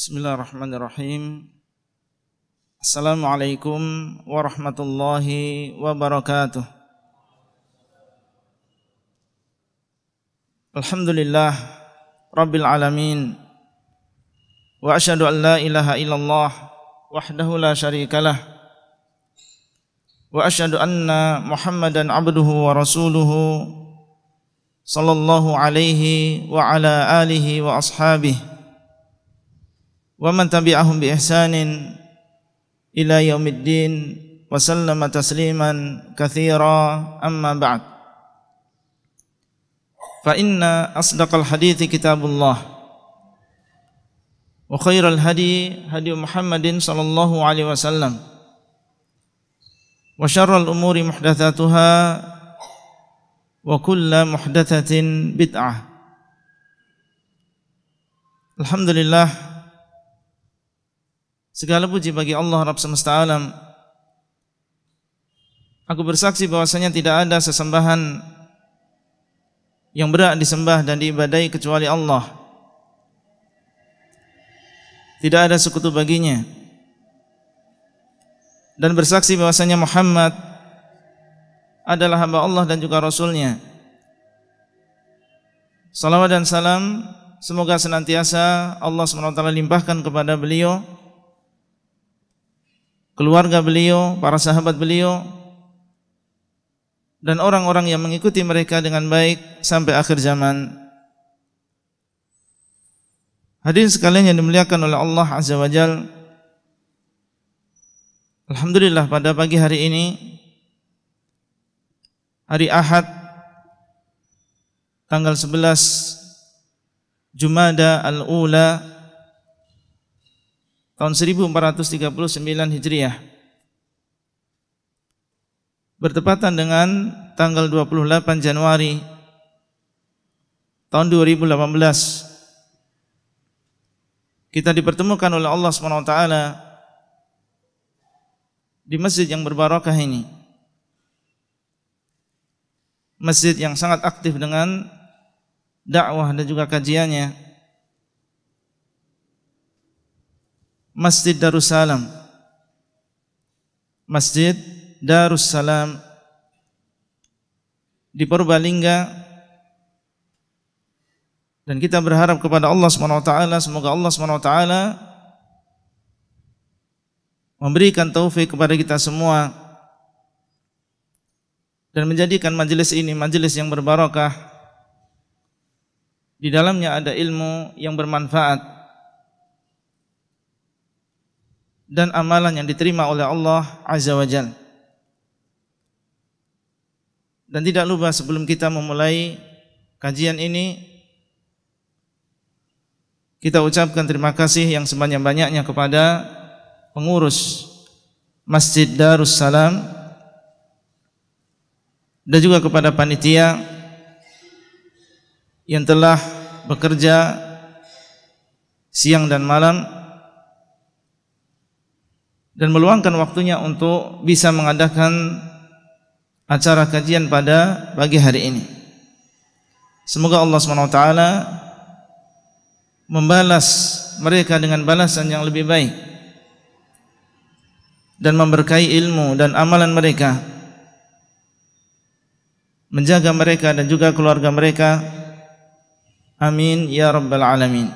Bismillahirrahmanirrahim. Assalamualaikum warahmatullahi wabarakatuh. Alhamdulillah Rabbil Alamin Wa ashadu an la ilaha illallah Wahdahu la syarikalah Wa ashadu anna Muhammadan abduhu wa rasuluhu Sallallahu alaihi wa ala alihi wa ashabihi ومن تبعهم بإحسان إلى يوم الدين وسلم تسليما كثيرا أما بعد فإن أصدق الحديث كتاب الله وخير الهدي هدي محمد صلى الله عليه وسلم وشر الأمور محدثاتها وكل محدثة بدعة الحمد لله Segala puji bagi Allah Rabb semesta alam. Aku bersaksi bahwasanya tidak ada sesembahan yang berat disembah dan diibadai kecuali Allah. Tidak ada sekutu baginya. Dan bersaksi bahwasanya Muhammad adalah hamba Allah dan juga Rasulnya. Salawat dan salam semoga senantiasa Allah SWT limpahkan kepada beliau keluarga beliau, para sahabat beliau dan orang-orang yang mengikuti mereka dengan baik sampai akhir zaman. Hadirin sekalian yang dimuliakan oleh Allah Azza wa Jal Alhamdulillah pada pagi hari ini Hari Ahad Tanggal 11 Jumada Al-Ula tahun 1439 Hijriah bertepatan dengan tanggal 28 Januari tahun 2018 kita dipertemukan oleh Allah SWT di masjid yang berbarakah ini masjid yang sangat aktif dengan dakwah dan juga kajiannya Masjid Darussalam. Masjid Darussalam di Purbalingga dan kita berharap kepada Allah SWT semoga Allah SWT memberikan taufik kepada kita semua dan menjadikan majelis ini majelis yang berbarokah di dalamnya ada ilmu yang bermanfaat dan amalan yang diterima oleh Allah Azza wa Jal. Dan tidak lupa sebelum kita memulai kajian ini kita ucapkan terima kasih yang sebanyak-banyaknya kepada pengurus Masjid Darussalam dan juga kepada panitia yang telah bekerja siang dan malam dan meluangkan waktunya untuk bisa mengadakan acara kajian pada pagi hari ini. Semoga Allah Subhanahu wa taala membalas mereka dengan balasan yang lebih baik dan memberkahi ilmu dan amalan mereka menjaga mereka dan juga keluarga mereka amin ya rabbal alamin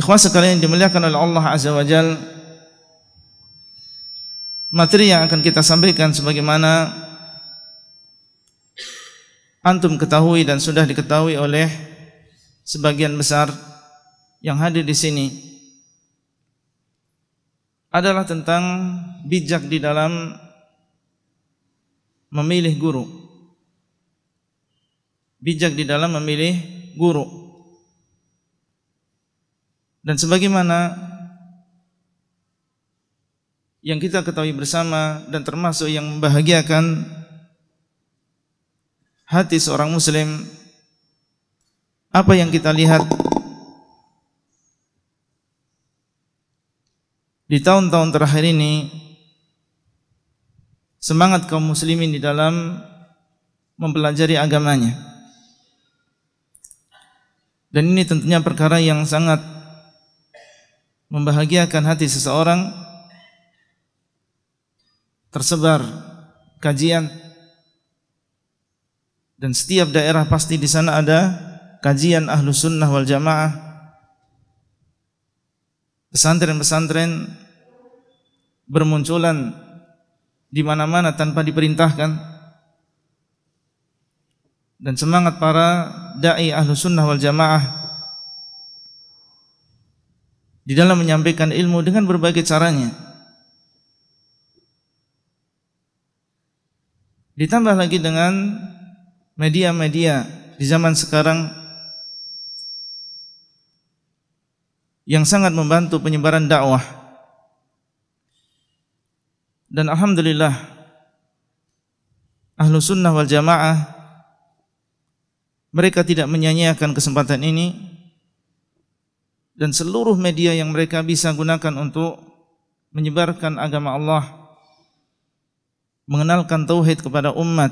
Ikhwah sekalian yang dimuliakan oleh Allah Azza wa Jal Materi yang akan kita sampaikan sebagaimana Antum ketahui dan sudah diketahui oleh Sebagian besar yang hadir di sini adalah tentang bijak di dalam memilih guru. Bijak di dalam memilih guru. Dan sebagaimana yang kita ketahui bersama dan termasuk yang membahagiakan hati seorang muslim apa yang kita lihat di tahun-tahun terakhir ini semangat kaum muslimin di dalam mempelajari agamanya dan ini tentunya perkara yang sangat membahagiakan hati seseorang tersebar kajian dan setiap daerah pasti di sana ada kajian ahlu sunnah wal jamaah pesantren-pesantren bermunculan di mana-mana tanpa diperintahkan dan semangat para dai ahlu sunnah wal jamaah di dalam menyampaikan ilmu dengan berbagai caranya. Ditambah lagi dengan media-media di zaman sekarang yang sangat membantu penyebaran dakwah. Dan alhamdulillah Ahlu Sunnah wal Jamaah mereka tidak menyanyiakan kesempatan ini dan seluruh media yang mereka bisa gunakan untuk menyebarkan agama Allah mengenalkan tauhid kepada umat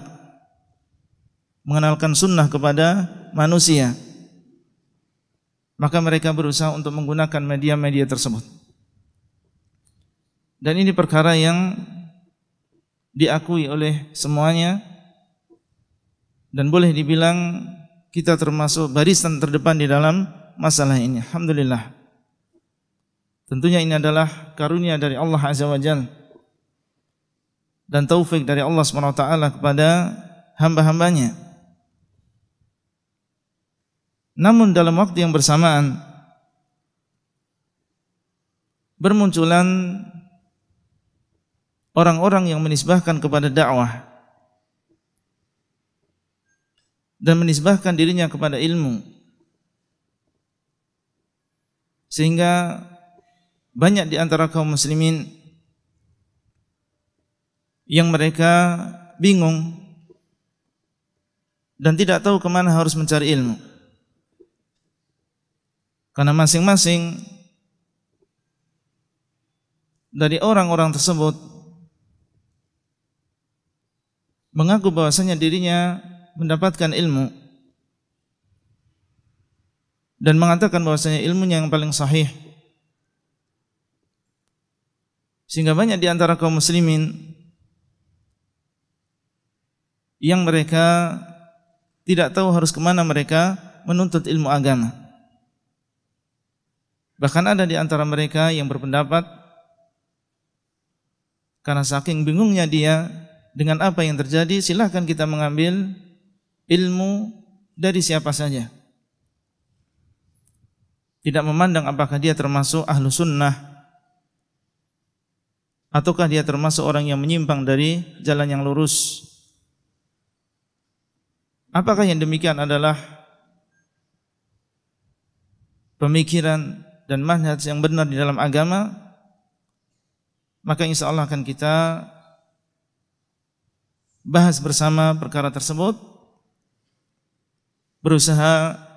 mengenalkan sunnah kepada manusia maka mereka berusaha untuk menggunakan media-media tersebut dan ini perkara yang diakui oleh semuanya dan boleh dibilang kita termasuk barisan terdepan di dalam masalah ini. Alhamdulillah. Tentunya ini adalah karunia dari Allah Azza wa Jal dan taufik dari Allah SWT kepada hamba-hambanya. Namun dalam waktu yang bersamaan bermunculan orang-orang yang menisbahkan kepada dakwah dan menisbahkan dirinya kepada ilmu. Sehingga banyak di antara kaum muslimin yang mereka bingung dan tidak tahu kemana harus mencari ilmu. Karena masing-masing dari orang-orang tersebut mengaku bahwasanya dirinya mendapatkan ilmu dan mengatakan bahwasanya ilmunya yang paling sahih sehingga banyak di antara kaum muslimin yang mereka tidak tahu harus kemana mereka menuntut ilmu agama. Bahkan ada di antara mereka yang berpendapat karena saking bingungnya dia dengan apa yang terjadi, silahkan kita mengambil ilmu dari siapa saja tidak memandang apakah dia termasuk ahlu sunnah ataukah dia termasuk orang yang menyimpang dari jalan yang lurus. Apakah yang demikian adalah pemikiran dan manhaj yang benar di dalam agama? Maka insya Allah akan kita bahas bersama perkara tersebut berusaha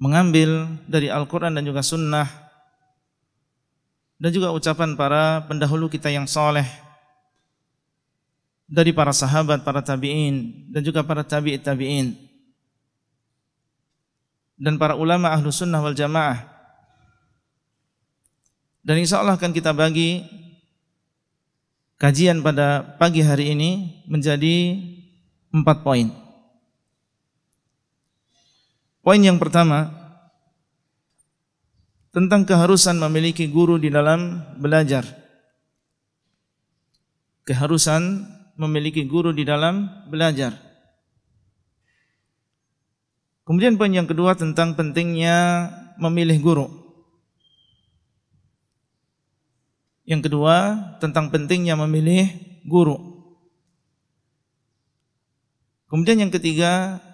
mengambil dari Al-Quran dan juga Sunnah dan juga ucapan para pendahulu kita yang soleh dari para sahabat, para tabi'in dan juga para tabi'it tabi'in dan para ulama ahlu sunnah wal jamaah dan insya Allah akan kita bagi kajian pada pagi hari ini menjadi empat poin. Poin yang pertama tentang keharusan memiliki guru di dalam belajar. Keharusan memiliki guru di dalam belajar. Kemudian poin yang kedua tentang pentingnya memilih guru. Yang kedua tentang pentingnya memilih guru. Kemudian yang ketiga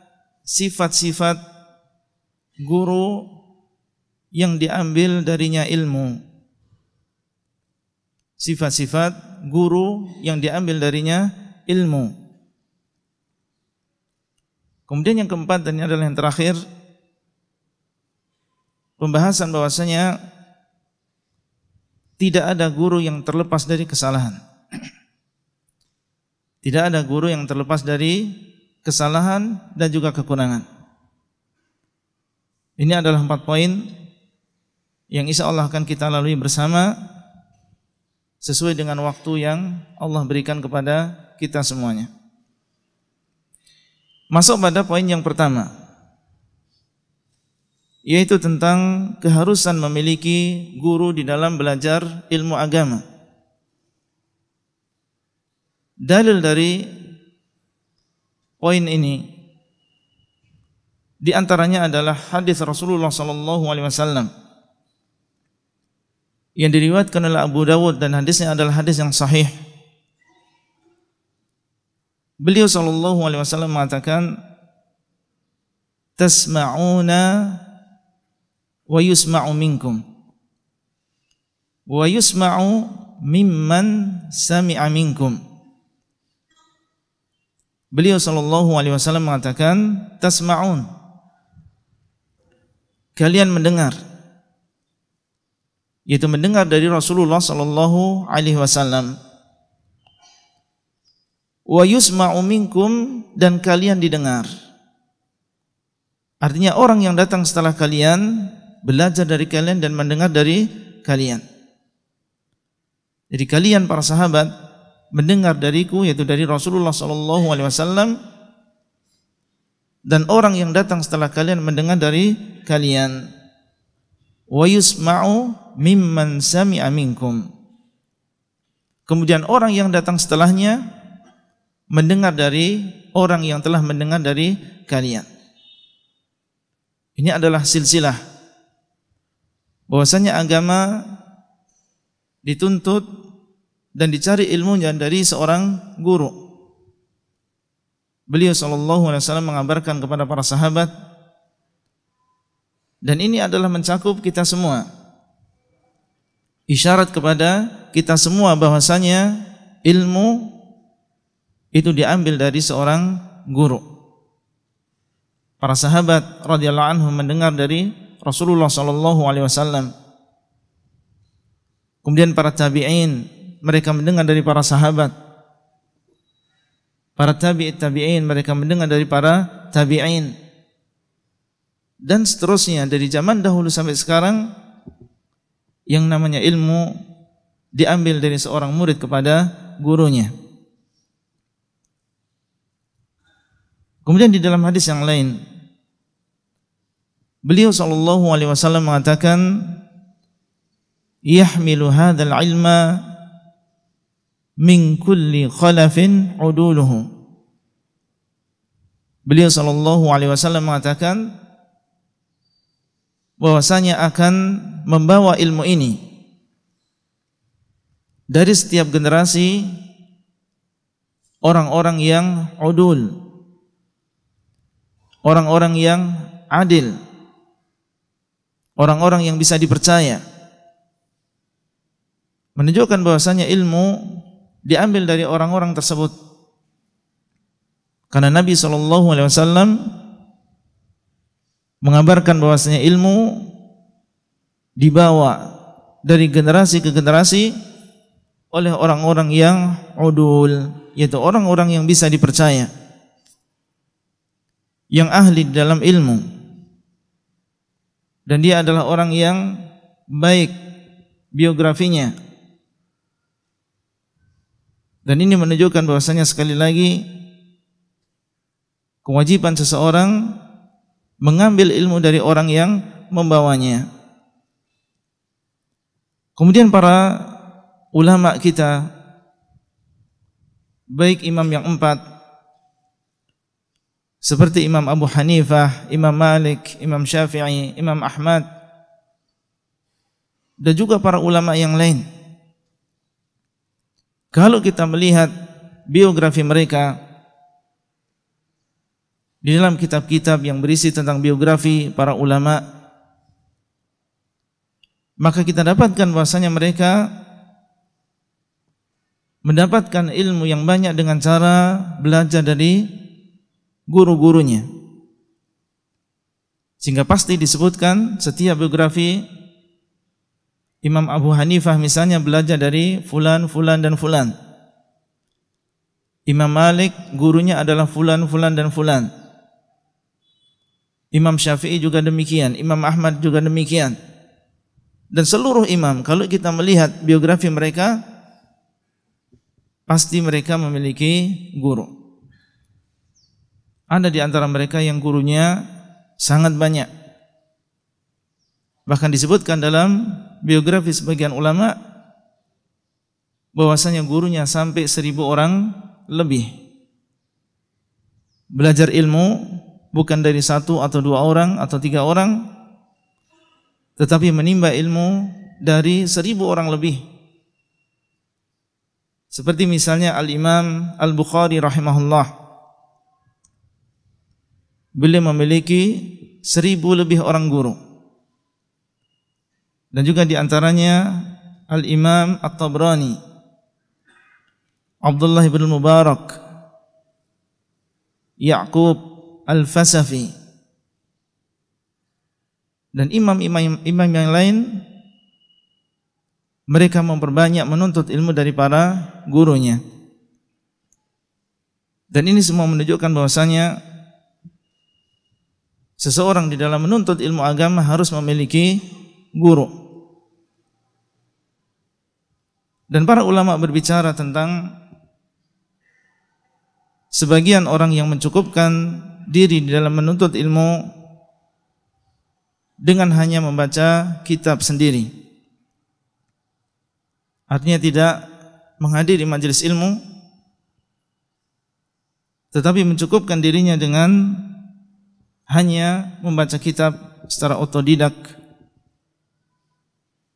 sifat-sifat guru yang diambil darinya ilmu. Sifat-sifat guru yang diambil darinya ilmu. Kemudian yang keempat dan ini adalah yang terakhir pembahasan bahwasanya tidak ada guru yang terlepas dari kesalahan. Tidak ada guru yang terlepas dari kesalahan dan juga kekurangan. Ini adalah empat poin yang insya Allah akan kita lalui bersama sesuai dengan waktu yang Allah berikan kepada kita semuanya. Masuk pada poin yang pertama, yaitu tentang keharusan memiliki guru di dalam belajar ilmu agama. Dalil dari poin ini di antaranya adalah hadis Rasulullah sallallahu alaihi wasallam yang diriwayatkan oleh Abu Dawud dan hadisnya adalah hadis yang sahih. Beliau sallallahu alaihi wasallam mengatakan tasma'una wa yusma'u minkum wa yusma'u mimman sami'a minkum. Beliau sallallahu alaihi wasallam mengatakan tasma'un kalian mendengar yaitu mendengar dari Rasulullah sallallahu alaihi wasallam wa yusma'u minkum dan kalian didengar artinya orang yang datang setelah kalian belajar dari kalian dan mendengar dari kalian jadi kalian para sahabat mendengar dariku yaitu dari Rasulullah sallallahu alaihi wasallam dan orang yang datang setelah kalian mendengar dari kalian wa yusma'u mimman sami'a minkum kemudian orang yang datang setelahnya mendengar dari orang yang telah mendengar dari kalian ini adalah silsilah bahwasanya agama dituntut dan dicari ilmunya dari seorang guru beliau sallallahu alaihi wasallam mengabarkan kepada para sahabat dan ini adalah mencakup kita semua isyarat kepada kita semua bahwasanya ilmu itu diambil dari seorang guru para sahabat radhiyallahu mendengar dari Rasulullah sallallahu alaihi wasallam kemudian para tabi'in mereka mendengar dari para sahabat para tabi'in tabi'in mereka mendengar dari para tabi'in dan seterusnya dari zaman dahulu sampai sekarang yang namanya ilmu diambil dari seorang murid kepada gurunya kemudian di dalam hadis yang lain beliau sallallahu alaihi wasallam mengatakan yahmilu hadzal ilma min kulli khalafin uduluhu beliau sallallahu alaihi wasallam mengatakan bahwasanya akan membawa ilmu ini dari setiap generasi orang-orang yang udul orang-orang yang adil orang-orang yang bisa dipercaya menunjukkan bahwasanya ilmu diambil dari orang-orang tersebut. Karena Nabi Shallallahu Alaihi Wasallam mengabarkan bahwasanya ilmu dibawa dari generasi ke generasi oleh orang-orang yang udul, yaitu orang-orang yang bisa dipercaya, yang ahli dalam ilmu, dan dia adalah orang yang baik biografinya dan ini menunjukkan bahwasanya sekali lagi kewajiban seseorang mengambil ilmu dari orang yang membawanya. Kemudian para ulama kita baik imam yang empat seperti Imam Abu Hanifah, Imam Malik, Imam Syafi'i, Imam Ahmad dan juga para ulama yang lain. Kalau kita melihat biografi mereka di dalam kitab-kitab yang berisi tentang biografi para ulama, maka kita dapatkan bahasanya mereka mendapatkan ilmu yang banyak dengan cara belajar dari guru-gurunya. Sehingga pasti disebutkan setiap biografi Imam Abu Hanifah misalnya belajar dari fulan, fulan dan fulan. Imam Malik gurunya adalah fulan, fulan dan fulan. Imam Syafi'i juga demikian, Imam Ahmad juga demikian. Dan seluruh imam kalau kita melihat biografi mereka pasti mereka memiliki guru. Ada di antara mereka yang gurunya sangat banyak. Bahkan disebutkan dalam biografi sebagian ulama bahwasanya gurunya sampai seribu orang lebih belajar ilmu bukan dari satu atau dua orang atau tiga orang tetapi menimba ilmu dari seribu orang lebih seperti misalnya Al-Imam Al-Bukhari rahimahullah beliau memiliki seribu lebih orang guru dan juga di antaranya Al-Imam At-Tabrani Abdullah bin Mubarak Yakub Al-Fasafi dan imam imam yang lain mereka memperbanyak menuntut ilmu dari para gurunya dan ini semua menunjukkan bahwasanya seseorang di dalam menuntut ilmu agama harus memiliki guru Dan para ulama berbicara tentang sebagian orang yang mencukupkan diri dalam menuntut ilmu dengan hanya membaca kitab sendiri. Artinya tidak menghadiri majelis ilmu tetapi mencukupkan dirinya dengan hanya membaca kitab secara otodidak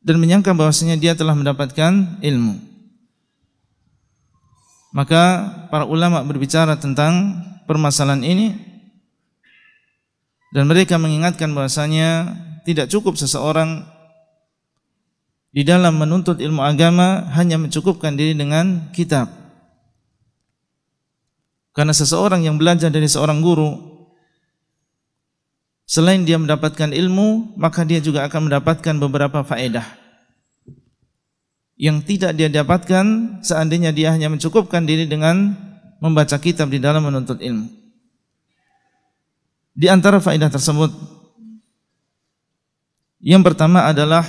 dan menyangka bahwasanya dia telah mendapatkan ilmu. Maka para ulama berbicara tentang permasalahan ini dan mereka mengingatkan bahwasanya tidak cukup seseorang di dalam menuntut ilmu agama hanya mencukupkan diri dengan kitab. Karena seseorang yang belajar dari seorang guru Selain dia mendapatkan ilmu, maka dia juga akan mendapatkan beberapa faedah yang tidak dia dapatkan seandainya dia hanya mencukupkan diri dengan membaca kitab di dalam menuntut ilmu. Di antara faedah tersebut yang pertama adalah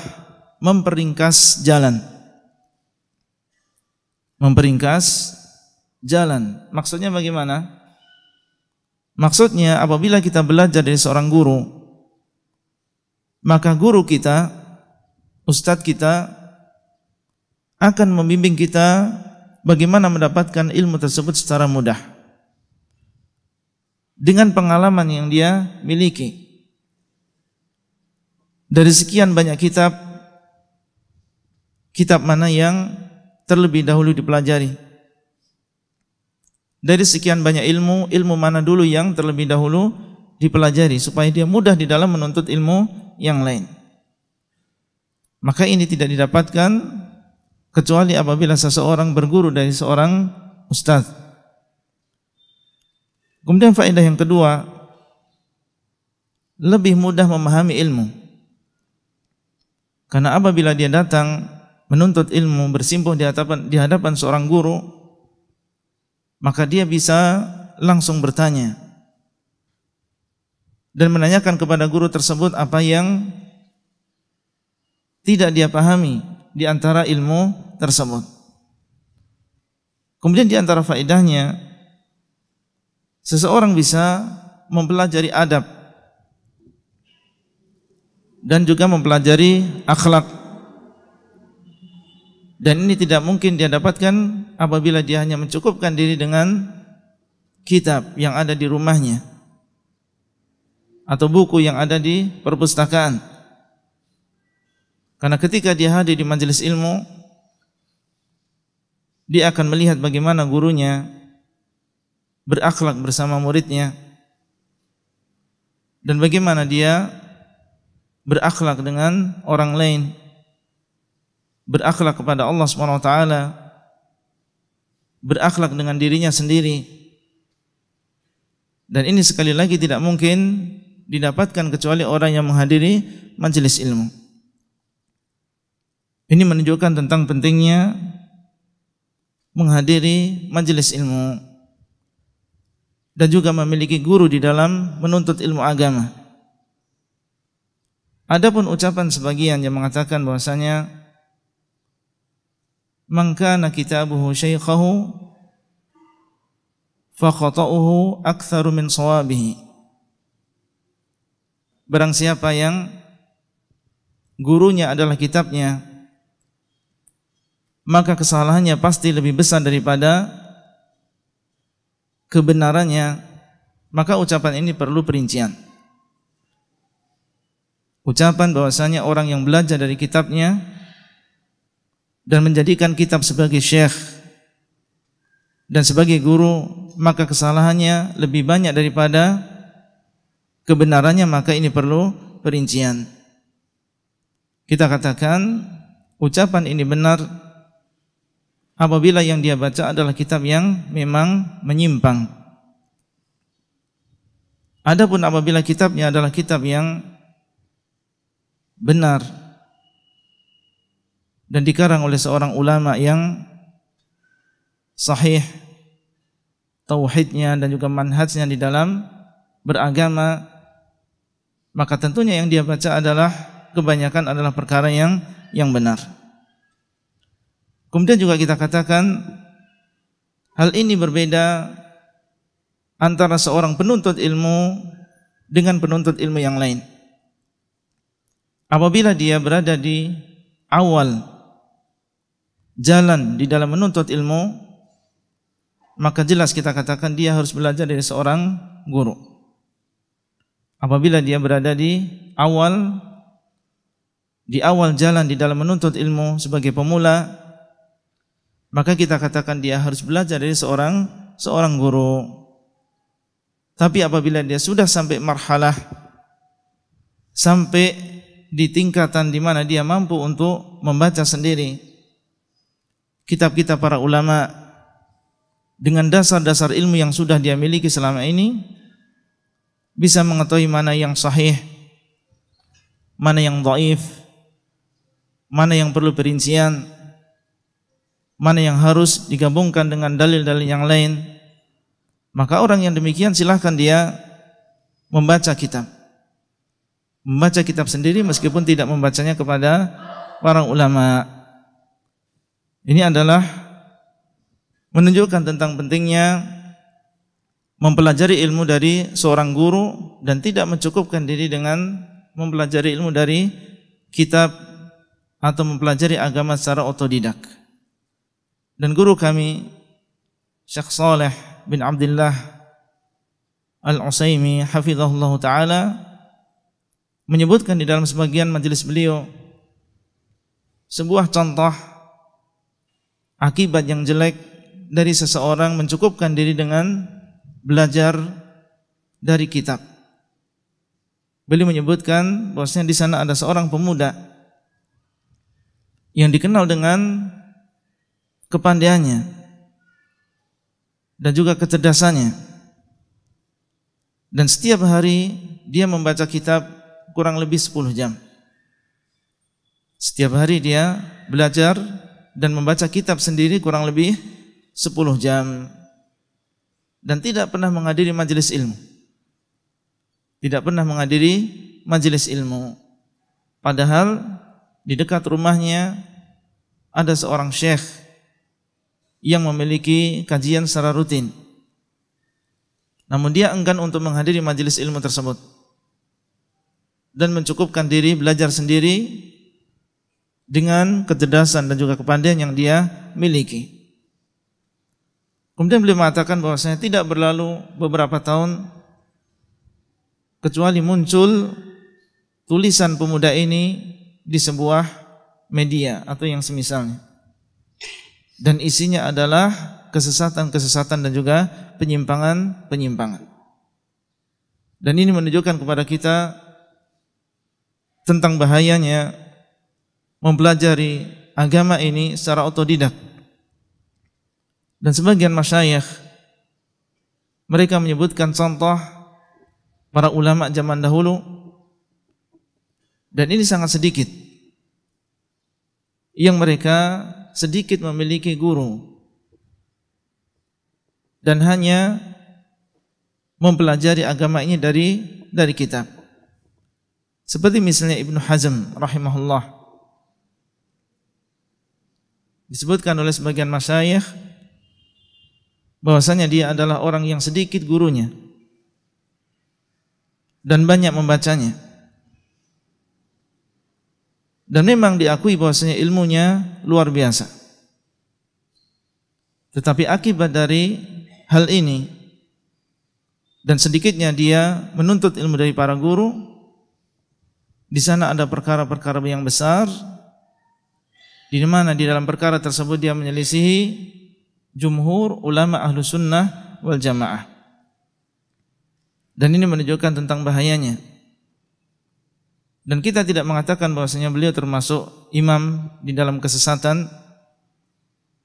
memperingkas jalan. Memperingkas jalan. Maksudnya bagaimana? Maksudnya apabila kita belajar dari seorang guru, maka guru kita, ustadz kita akan membimbing kita bagaimana mendapatkan ilmu tersebut secara mudah dengan pengalaman yang dia miliki. Dari sekian banyak kitab, kitab mana yang terlebih dahulu dipelajari? dari sekian banyak ilmu, ilmu mana dulu yang terlebih dahulu dipelajari supaya dia mudah di dalam menuntut ilmu yang lain. Maka ini tidak didapatkan kecuali apabila seseorang berguru dari seorang ustaz. Kemudian faedah yang kedua, lebih mudah memahami ilmu. Karena apabila dia datang menuntut ilmu bersimpuh di hadapan di hadapan seorang guru, maka dia bisa langsung bertanya dan menanyakan kepada guru tersebut apa yang tidak dia pahami di antara ilmu tersebut. Kemudian di antara faedahnya seseorang bisa mempelajari adab dan juga mempelajari akhlak dan ini tidak mungkin dia dapatkan apabila dia hanya mencukupkan diri dengan kitab yang ada di rumahnya atau buku yang ada di perpustakaan. Karena ketika dia hadir di majelis ilmu, dia akan melihat bagaimana gurunya berakhlak bersama muridnya dan bagaimana dia berakhlak dengan orang lain berakhlak kepada Allah Subhanahu wa taala, berakhlak dengan dirinya sendiri. Dan ini sekali lagi tidak mungkin didapatkan kecuali orang yang menghadiri majelis ilmu. Ini menunjukkan tentang pentingnya menghadiri majelis ilmu dan juga memiliki guru di dalam menuntut ilmu agama. Adapun ucapan sebagian yang mengatakan bahwasanya man kana kitabuhu syaikhahu fa khata'uhu aktsaru min sawabihi Barang siapa yang gurunya adalah kitabnya maka kesalahannya pasti lebih besar daripada kebenarannya maka ucapan ini perlu perincian ucapan bahwasanya orang yang belajar dari kitabnya dan menjadikan kitab sebagai syekh dan sebagai guru maka kesalahannya lebih banyak daripada kebenarannya maka ini perlu perincian kita katakan ucapan ini benar apabila yang dia baca adalah kitab yang memang menyimpang adapun apabila kitabnya adalah kitab yang benar dan dikarang oleh seorang ulama yang sahih tauhidnya dan juga manhajnya di dalam beragama maka tentunya yang dia baca adalah kebanyakan adalah perkara yang yang benar. Kemudian juga kita katakan hal ini berbeda antara seorang penuntut ilmu dengan penuntut ilmu yang lain. Apabila dia berada di awal jalan di dalam menuntut ilmu, maka jelas kita katakan dia harus belajar dari seorang guru. Apabila dia berada di awal di awal jalan di dalam menuntut ilmu sebagai pemula, maka kita katakan dia harus belajar dari seorang seorang guru. Tapi apabila dia sudah sampai marhalah sampai di tingkatan di mana dia mampu untuk membaca sendiri, kitab-kitab para ulama dengan dasar-dasar ilmu yang sudah dia miliki selama ini bisa mengetahui mana yang sahih, mana yang dhaif, mana yang perlu perincian, mana yang harus digabungkan dengan dalil-dalil yang lain. Maka orang yang demikian silahkan dia membaca kitab. Membaca kitab sendiri meskipun tidak membacanya kepada para ulama. Ini adalah menunjukkan tentang pentingnya mempelajari ilmu dari seorang guru dan tidak mencukupkan diri dengan mempelajari ilmu dari kitab atau mempelajari agama secara otodidak. Dan guru kami Syekh Saleh bin Abdullah Al-Usaimi hafizahullah taala menyebutkan di dalam sebagian majelis beliau sebuah contoh akibat yang jelek dari seseorang mencukupkan diri dengan belajar dari kitab. Beliau menyebutkan bahwasanya di sana ada seorang pemuda yang dikenal dengan kepandaiannya dan juga kecerdasannya. Dan setiap hari dia membaca kitab kurang lebih 10 jam. Setiap hari dia belajar dan membaca kitab sendiri kurang lebih 10 jam dan tidak pernah menghadiri majelis ilmu. Tidak pernah menghadiri majelis ilmu. Padahal di dekat rumahnya ada seorang syekh yang memiliki kajian secara rutin. Namun dia enggan untuk menghadiri majelis ilmu tersebut dan mencukupkan diri belajar sendiri dengan kecerdasan dan juga kepandaian yang dia miliki. Kemudian beliau mengatakan bahwasanya tidak berlalu beberapa tahun kecuali muncul tulisan pemuda ini di sebuah media atau yang semisalnya. Dan isinya adalah kesesatan-kesesatan dan juga penyimpangan-penyimpangan. Dan ini menunjukkan kepada kita tentang bahayanya mempelajari agama ini secara otodidak. Dan sebagian masyayikh mereka menyebutkan contoh para ulama zaman dahulu dan ini sangat sedikit yang mereka sedikit memiliki guru dan hanya mempelajari agama ini dari dari kitab. Seperti misalnya Ibnu Hazm rahimahullah disebutkan oleh sebagian masyayikh bahwasanya dia adalah orang yang sedikit gurunya dan banyak membacanya. Dan memang diakui bahwasanya ilmunya luar biasa. Tetapi akibat dari hal ini dan sedikitnya dia menuntut ilmu dari para guru di sana ada perkara-perkara yang besar di mana di dalam perkara tersebut dia menyelisihi jumhur ulama ahlu sunnah wal jamaah. Dan ini menunjukkan tentang bahayanya. Dan kita tidak mengatakan bahwasanya beliau termasuk imam di dalam kesesatan.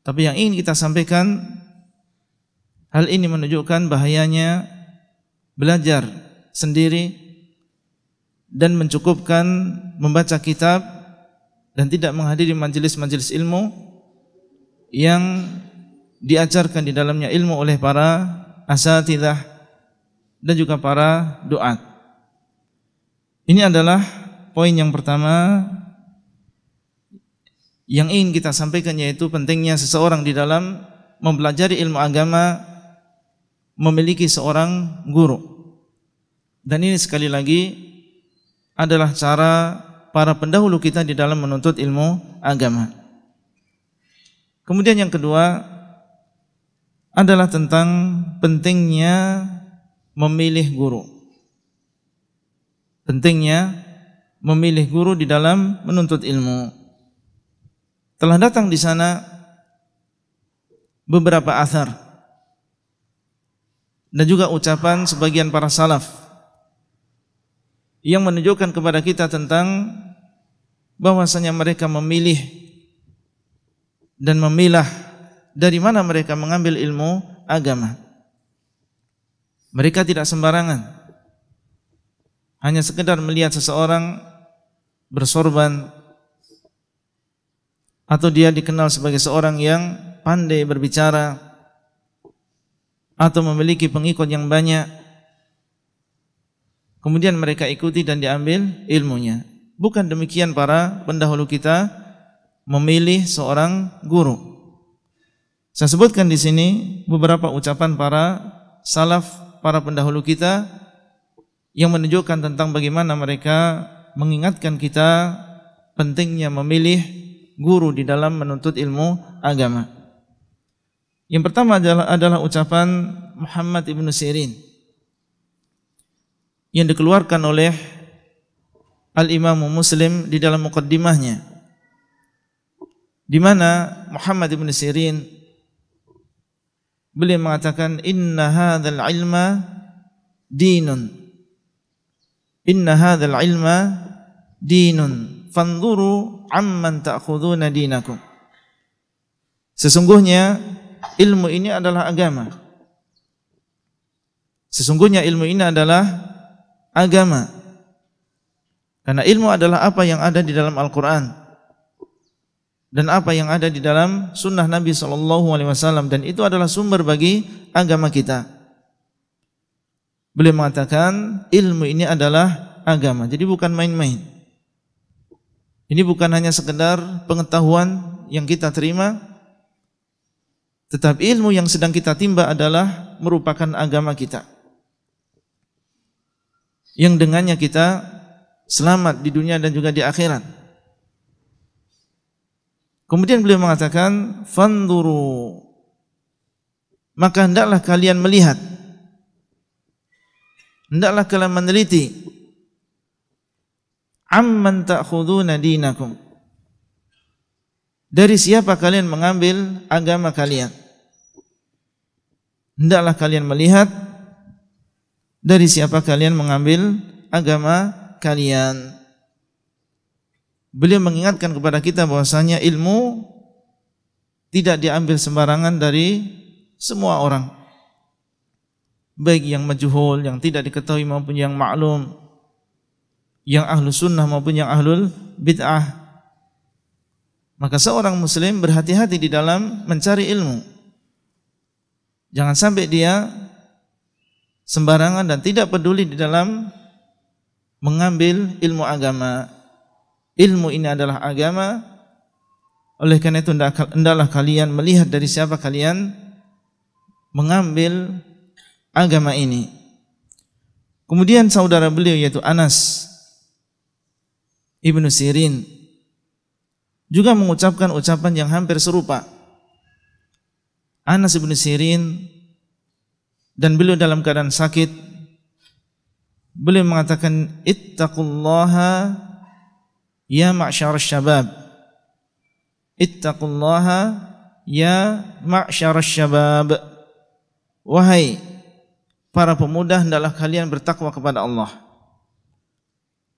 Tapi yang ingin kita sampaikan, hal ini menunjukkan bahayanya belajar sendiri dan mencukupkan membaca kitab dan tidak menghadiri majelis-majelis ilmu yang diajarkan di dalamnya ilmu oleh para asatidah dan juga para duat. Ini adalah poin yang pertama yang ingin kita sampaikan yaitu pentingnya seseorang di dalam mempelajari ilmu agama memiliki seorang guru. Dan ini sekali lagi adalah cara para pendahulu kita di dalam menuntut ilmu agama. Kemudian yang kedua adalah tentang pentingnya memilih guru. Pentingnya memilih guru di dalam menuntut ilmu. Telah datang di sana beberapa athar dan juga ucapan sebagian para salaf yang menunjukkan kepada kita tentang bahwasanya mereka memilih dan memilah dari mana mereka mengambil ilmu agama. Mereka tidak sembarangan. Hanya sekedar melihat seseorang bersorban atau dia dikenal sebagai seorang yang pandai berbicara atau memiliki pengikut yang banyak Kemudian mereka ikuti dan diambil ilmunya. Bukan demikian para pendahulu kita memilih seorang guru. Saya sebutkan di sini beberapa ucapan para salaf, para pendahulu kita yang menunjukkan tentang bagaimana mereka mengingatkan kita pentingnya memilih guru di dalam menuntut ilmu agama. Yang pertama adalah, adalah ucapan Muhammad ibnu Sirin yang dikeluarkan oleh Al-Imam Muslim di dalam mukaddimahnya di mana Muhammad bin Sirin beliau mengatakan inna hadzal ilma dinun inna hadzal ilma dinun fanzuru amman ta'khuduna dinakum sesungguhnya ilmu ini adalah agama sesungguhnya ilmu ini adalah agama. Karena ilmu adalah apa yang ada di dalam Al-Quran dan apa yang ada di dalam sunnah Nabi Shallallahu Alaihi Wasallam dan itu adalah sumber bagi agama kita. Beliau mengatakan ilmu ini adalah agama, jadi bukan main-main. Ini bukan hanya sekedar pengetahuan yang kita terima, tetapi ilmu yang sedang kita timba adalah merupakan agama kita yang dengannya kita selamat di dunia dan juga di akhirat. Kemudian beliau mengatakan, "Fanduru" maka hendaklah kalian melihat hendaklah kalian meneliti amman ta'khuduna dinakum dari siapa kalian mengambil agama kalian hendaklah kalian melihat dari siapa kalian mengambil agama kalian? Beliau mengingatkan kepada kita bahwasanya ilmu tidak diambil sembarangan dari semua orang. Baik yang majhul, yang tidak diketahui maupun yang maklum. Yang ahlu sunnah maupun yang ahlul bid'ah. Maka seorang muslim berhati-hati di dalam mencari ilmu. Jangan sampai dia sembarangan dan tidak peduli di dalam mengambil ilmu agama. Ilmu ini adalah agama. Oleh karena itu hendaklah kalian melihat dari siapa kalian mengambil agama ini. Kemudian saudara beliau yaitu Anas Ibnu Sirin juga mengucapkan ucapan yang hampir serupa. Anas Ibnu Sirin dan beliau dalam keadaan sakit beliau mengatakan ittaqullaha ya ma'syar syabab ittaqullaha ya ma'syar syabab wahai para pemuda hendaklah kalian bertakwa kepada Allah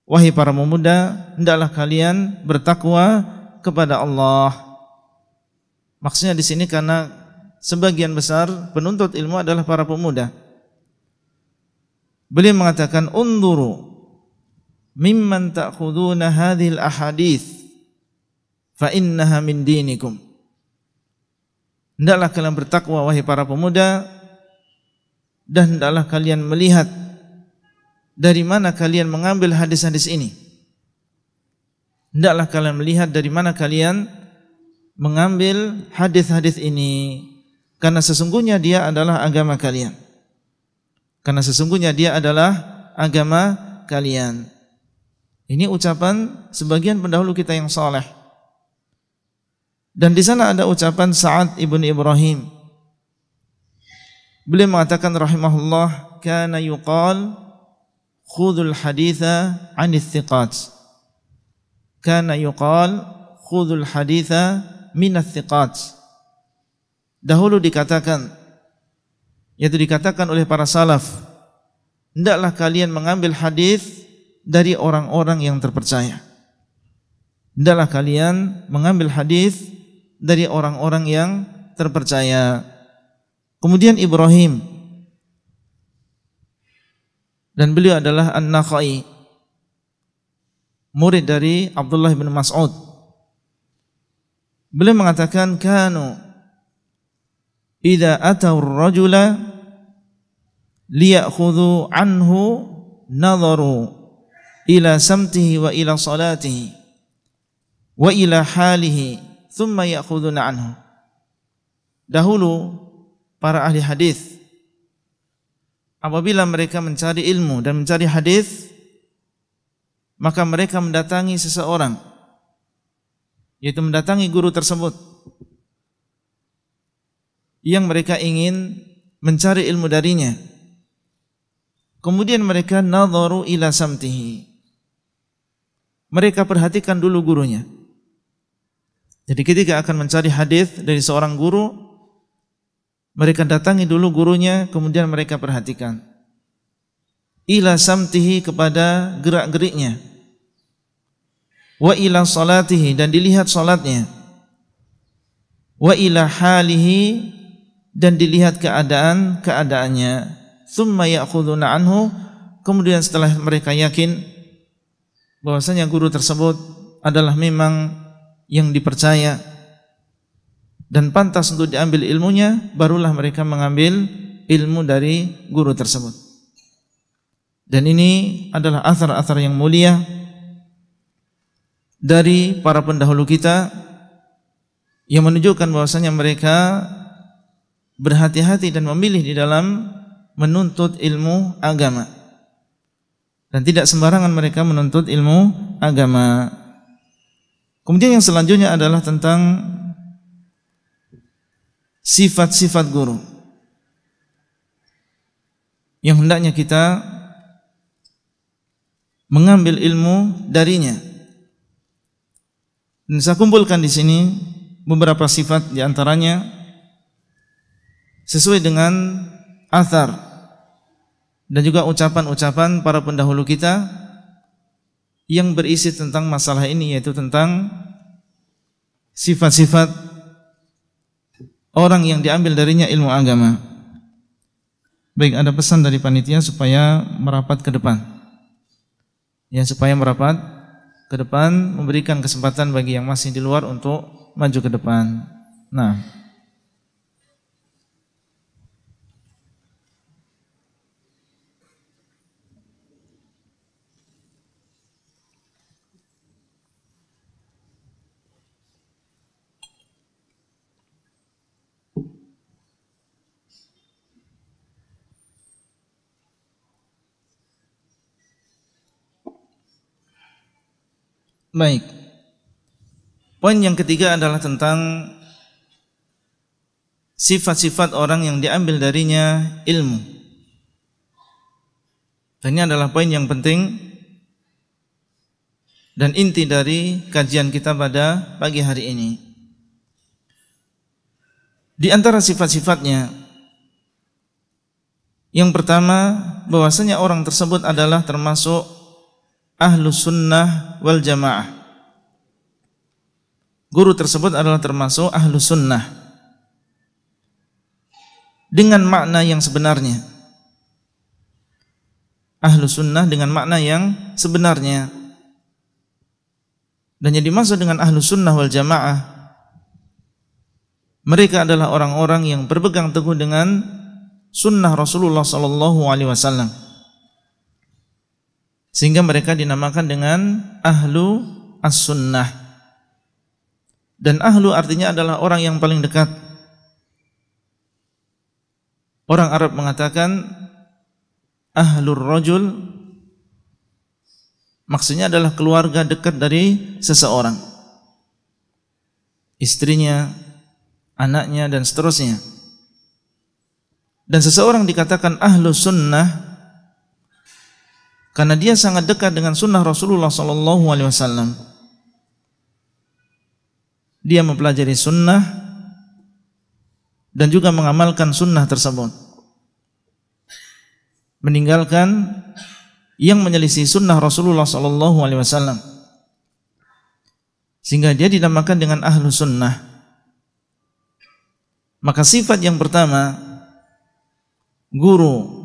wahai para pemuda hendaklah kalian bertakwa kepada Allah maksudnya di sini karena sebagian besar penuntut ilmu adalah para pemuda. Beliau mengatakan unduru mimman ta'khuduna hadhil ahadith fa innaha min dinikum. Hendaklah kalian bertakwa wahai para pemuda dan hendaklah kalian melihat dari mana kalian mengambil hadis-hadis ini. Hendaklah kalian melihat dari mana kalian mengambil hadis-hadis ini. Karena sesungguhnya dia adalah agama kalian. Karena sesungguhnya dia adalah agama kalian. Ini ucapan sebagian pendahulu kita yang soleh. Dan di sana ada ucapan Sa'ad ibn Ibrahim. Beliau mengatakan rahimahullah kana yuqal khudul haditha anis thiqat. Kana yuqal khudul haditha minas thiqat dahulu dikatakan yaitu dikatakan oleh para salaf hendaklah kalian mengambil hadis dari orang-orang yang terpercaya hendaklah kalian mengambil hadis dari orang-orang yang terpercaya kemudian Ibrahim dan beliau adalah An-Nakhai murid dari Abdullah bin Mas'ud beliau mengatakan kanu idza atau rajula liya'khudhu anhu nadharu ila samtihi wa ila salatihi wa ila halihi thumma ya'khuduna anhu dahulu para ahli hadis apabila mereka mencari ilmu dan mencari hadis maka mereka mendatangi seseorang yaitu mendatangi guru tersebut yang mereka ingin mencari ilmu darinya. Kemudian mereka nadharu ila samtihi. Mereka perhatikan dulu gurunya. Jadi ketika akan mencari hadis dari seorang guru, mereka datangi dulu gurunya, kemudian mereka perhatikan. Ila samtihi kepada gerak-geriknya. Wa ila salatihi dan dilihat salatnya. Wa ila halihi dan dilihat keadaan keadaannya thumma ya'khuduna anhu kemudian setelah mereka yakin bahwasanya guru tersebut adalah memang yang dipercaya dan pantas untuk diambil ilmunya barulah mereka mengambil ilmu dari guru tersebut dan ini adalah asar-asar yang mulia dari para pendahulu kita yang menunjukkan bahwasanya mereka berhati-hati dan memilih di dalam menuntut ilmu agama. Dan tidak sembarangan mereka menuntut ilmu agama. Kemudian yang selanjutnya adalah tentang sifat-sifat guru. Yang hendaknya kita mengambil ilmu darinya. Dan saya kumpulkan di sini beberapa sifat di antaranya sesuai dengan athar dan juga ucapan-ucapan para pendahulu kita yang berisi tentang masalah ini yaitu tentang sifat-sifat orang yang diambil darinya ilmu agama. Baik, ada pesan dari panitia supaya merapat ke depan. Ya, supaya merapat ke depan memberikan kesempatan bagi yang masih di luar untuk maju ke depan. Nah, Baik. Poin yang ketiga adalah tentang sifat-sifat orang yang diambil darinya ilmu. Dan ini adalah poin yang penting dan inti dari kajian kita pada pagi hari ini. Di antara sifat-sifatnya yang pertama bahwasanya orang tersebut adalah termasuk ahlu sunnah wal jamaah guru tersebut adalah termasuk ahlu sunnah dengan makna yang sebenarnya ahlu sunnah dengan makna yang sebenarnya dan yang dimaksud dengan ahlu sunnah wal jamaah mereka adalah orang-orang yang berpegang teguh dengan sunnah Rasulullah Sallallahu Alaihi Wasallam sehingga mereka dinamakan dengan ahlu as-sunnah. Dan ahlu artinya adalah orang yang paling dekat. Orang Arab mengatakan ahlur rajul maksudnya adalah keluarga dekat dari seseorang. Istrinya, anaknya dan seterusnya. Dan seseorang dikatakan ahlu sunnah karena dia sangat dekat dengan sunnah Rasulullah Sallallahu Alaihi Wasallam. Dia mempelajari sunnah dan juga mengamalkan sunnah tersebut. Meninggalkan yang menyelisih sunnah Rasulullah Sallallahu Alaihi Wasallam. Sehingga dia dinamakan dengan ahlu sunnah. Maka sifat yang pertama, guru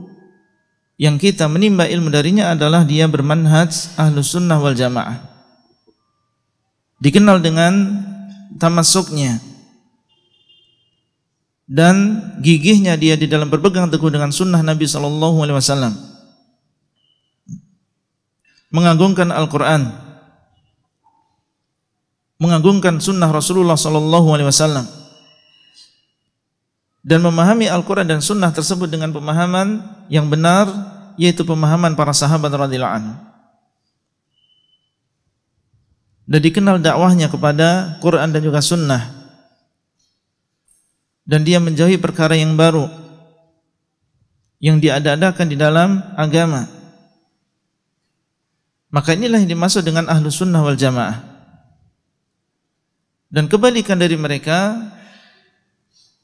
yang kita menimba ilmu darinya adalah dia bermanhaj ahlus sunnah wal jamaah dikenal dengan tamasuknya dan gigihnya dia di dalam berpegang teguh dengan sunnah Nabi Shallallahu Alaihi Wasallam mengagungkan Al-Quran mengagungkan sunnah Rasulullah Shallallahu Alaihi Wasallam dan memahami Al-Quran dan Sunnah tersebut dengan pemahaman yang benar yaitu pemahaman para sahabat radhiyallahu anhu dan dikenal dakwahnya kepada Quran dan juga Sunnah dan dia menjauhi perkara yang baru yang diadakan di dalam agama maka inilah yang dimaksud dengan ahlu sunnah wal jamaah dan kebalikan dari mereka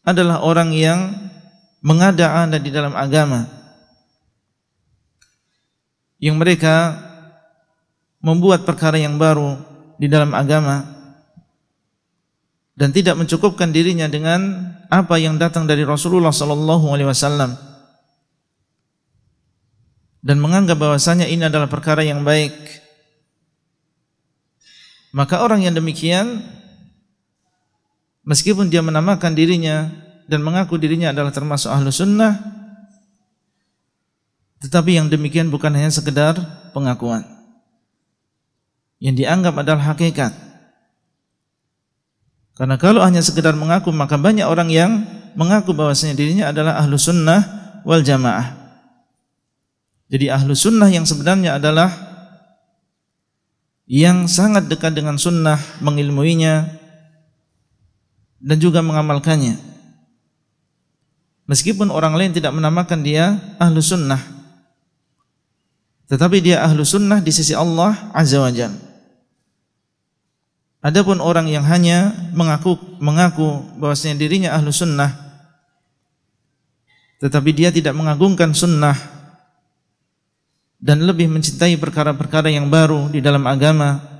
adalah orang yang mengada ada di dalam agama yang mereka membuat perkara yang baru di dalam agama dan tidak mencukupkan dirinya dengan apa yang datang dari Rasulullah sallallahu alaihi wasallam dan menganggap bahwasanya ini adalah perkara yang baik maka orang yang demikian Meskipun dia menamakan dirinya dan mengaku dirinya adalah termasuk ahlu sunnah, tetapi yang demikian bukan hanya sekedar pengakuan. Yang dianggap adalah hakikat. Karena kalau hanya sekedar mengaku, maka banyak orang yang mengaku bahwasanya dirinya adalah ahlu sunnah wal jamaah. Jadi ahlu sunnah yang sebenarnya adalah yang sangat dekat dengan sunnah, mengilmuinya, dan juga mengamalkannya. Meskipun orang lain tidak menamakan dia ahlu sunnah, tetapi dia ahlu sunnah di sisi Allah azza wajal. Adapun orang yang hanya mengaku mengaku bahwasanya dirinya ahlu sunnah, tetapi dia tidak mengagungkan sunnah dan lebih mencintai perkara-perkara yang baru di dalam agama,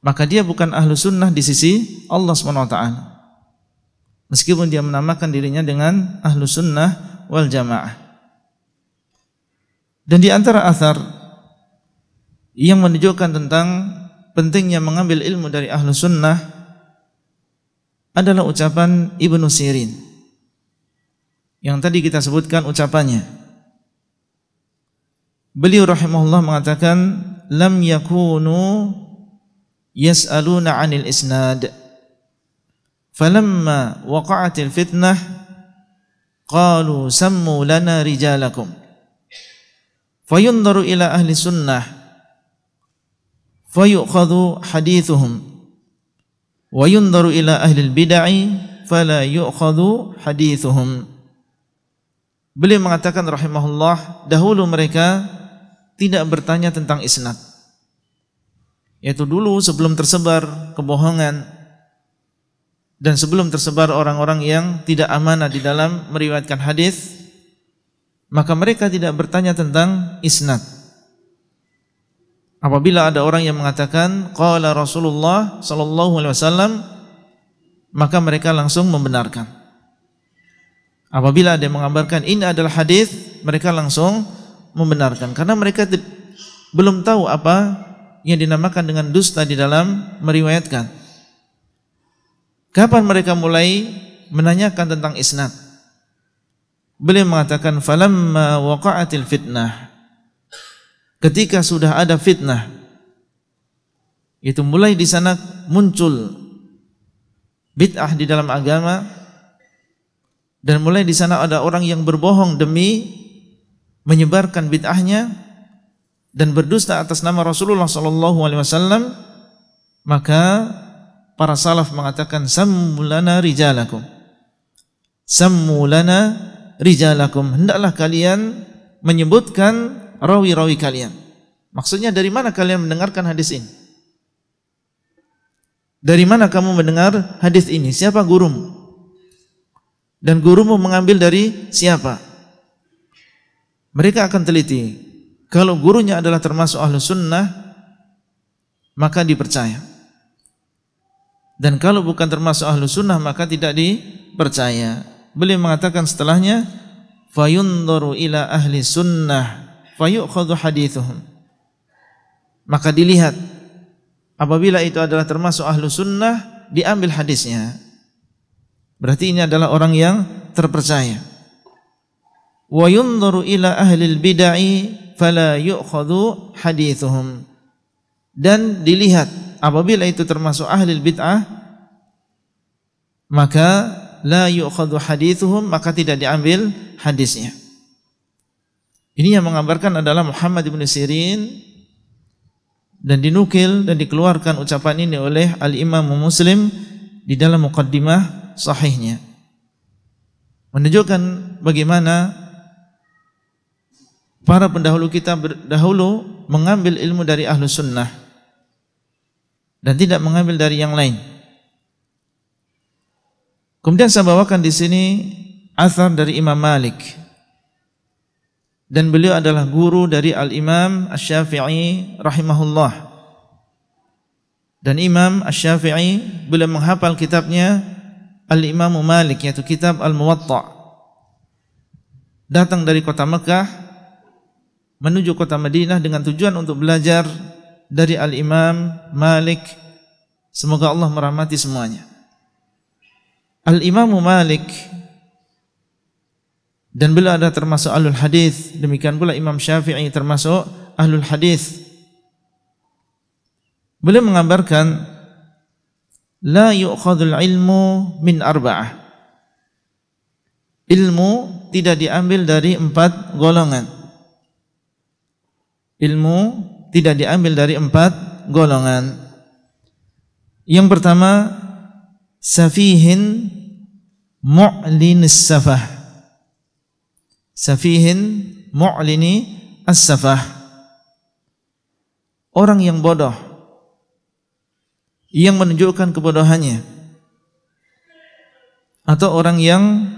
maka dia bukan ahlu sunnah di sisi Allah SWT. Meskipun dia menamakan dirinya dengan ahlu sunnah wal jamaah. Dan di antara athar yang menunjukkan tentang pentingnya mengambil ilmu dari ahlu sunnah adalah ucapan Ibnu Sirin yang tadi kita sebutkan ucapannya. Beliau rahimahullah mengatakan lam yakunu yas'aluna 'anil isnad falamma waqa'atil fitnah qalu sammu lana rijalakum fayunzaru ila ahli sunnah fayukhadhu hadithuhum wa ila ahli bidah fala yukhadhu hadithuhum beliau mengatakan rahimahullah dahulu mereka tidak bertanya tentang isnad yaitu dulu sebelum tersebar kebohongan dan sebelum tersebar orang-orang yang tidak amanah di dalam meriwayatkan hadis, maka mereka tidak bertanya tentang isnad. Apabila ada orang yang mengatakan qala Rasulullah sallallahu alaihi wasallam, maka mereka langsung membenarkan. Apabila ada yang mengabarkan ini adalah hadis, mereka langsung membenarkan karena mereka belum tahu apa yang dinamakan dengan dusta di dalam meriwayatkan. Kapan mereka mulai menanyakan tentang isnad? Beliau mengatakan falamma waqa'atil fitnah. Ketika sudah ada fitnah itu mulai di sana muncul bid'ah di dalam agama dan mulai di sana ada orang yang berbohong demi menyebarkan bid'ahnya dan berdusta atas nama Rasulullah sallallahu alaihi wasallam maka para salaf mengatakan sammulana rijalakum sammulana rijalakum hendaklah kalian menyebutkan rawi-rawi kalian maksudnya dari mana kalian mendengarkan hadis ini dari mana kamu mendengar hadis ini siapa gurumu dan gurumu mengambil dari siapa mereka akan teliti kalau gurunya adalah termasuk ahlu sunnah, maka dipercaya. Dan kalau bukan termasuk ahlu sunnah, maka tidak dipercaya. Beliau mengatakan setelahnya, fayundoru ila ahli sunnah, fayukhadu hadithuhum. Maka dilihat, apabila itu adalah termasuk ahlu sunnah, diambil hadisnya. Berarti ini adalah orang yang terpercaya. Wa yunzaru ila ahli bid'ah fala yu'khadhu hadithuhum dan dilihat apabila itu termasuk ahli bid'ah maka la yu'khadhu hadithuhum maka tidak diambil hadisnya ini yang mengabarkan adalah Muhammad bin Sirin dan dinukil dan dikeluarkan ucapan ini oleh Al-Imam Muslim di dalam mukaddimah sahihnya menunjukkan bagaimana para pendahulu kita dahulu mengambil ilmu dari ahlu sunnah dan tidak mengambil dari yang lain. Kemudian saya bawakan di sini asar dari Imam Malik dan beliau adalah guru dari Al Imam ash-Shafi'i rahimahullah. Dan Imam ash-Shafi'i beliau menghafal kitabnya Al Imam Malik yaitu kitab Al Muwatta. Datang dari kota Mekah menuju kota Madinah dengan tujuan untuk belajar dari Al-Imam Malik. Semoga Allah merahmati semuanya. Al-Imam Malik dan beliau ada termasuk Ahlul Hadis, demikian pula Imam Syafi'i termasuk Ahlul Hadis. Beliau mengabarkan la yu'khadul ilmu min arba'ah. Ilmu tidak diambil dari empat golongan ilmu tidak diambil dari empat golongan. Yang pertama, safihin mu'lin safah. Safihin mu'lini as-safah. Orang yang bodoh yang menunjukkan kebodohannya atau orang yang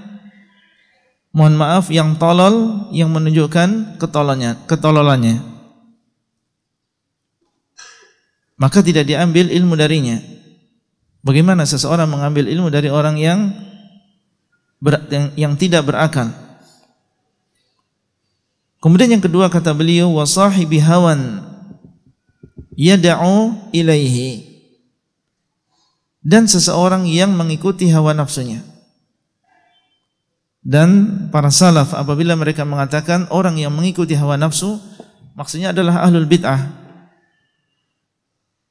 mohon maaf yang tolol yang menunjukkan ketololannya ketololannya maka tidak diambil ilmu darinya. Bagaimana seseorang mengambil ilmu dari orang yang ber, yang, yang tidak berakal? Kemudian yang kedua kata beliau wasahibi hawan yad'u ilaihi dan seseorang yang mengikuti hawa nafsunya. Dan para salaf apabila mereka mengatakan orang yang mengikuti hawa nafsu maksudnya adalah ahlul bid'ah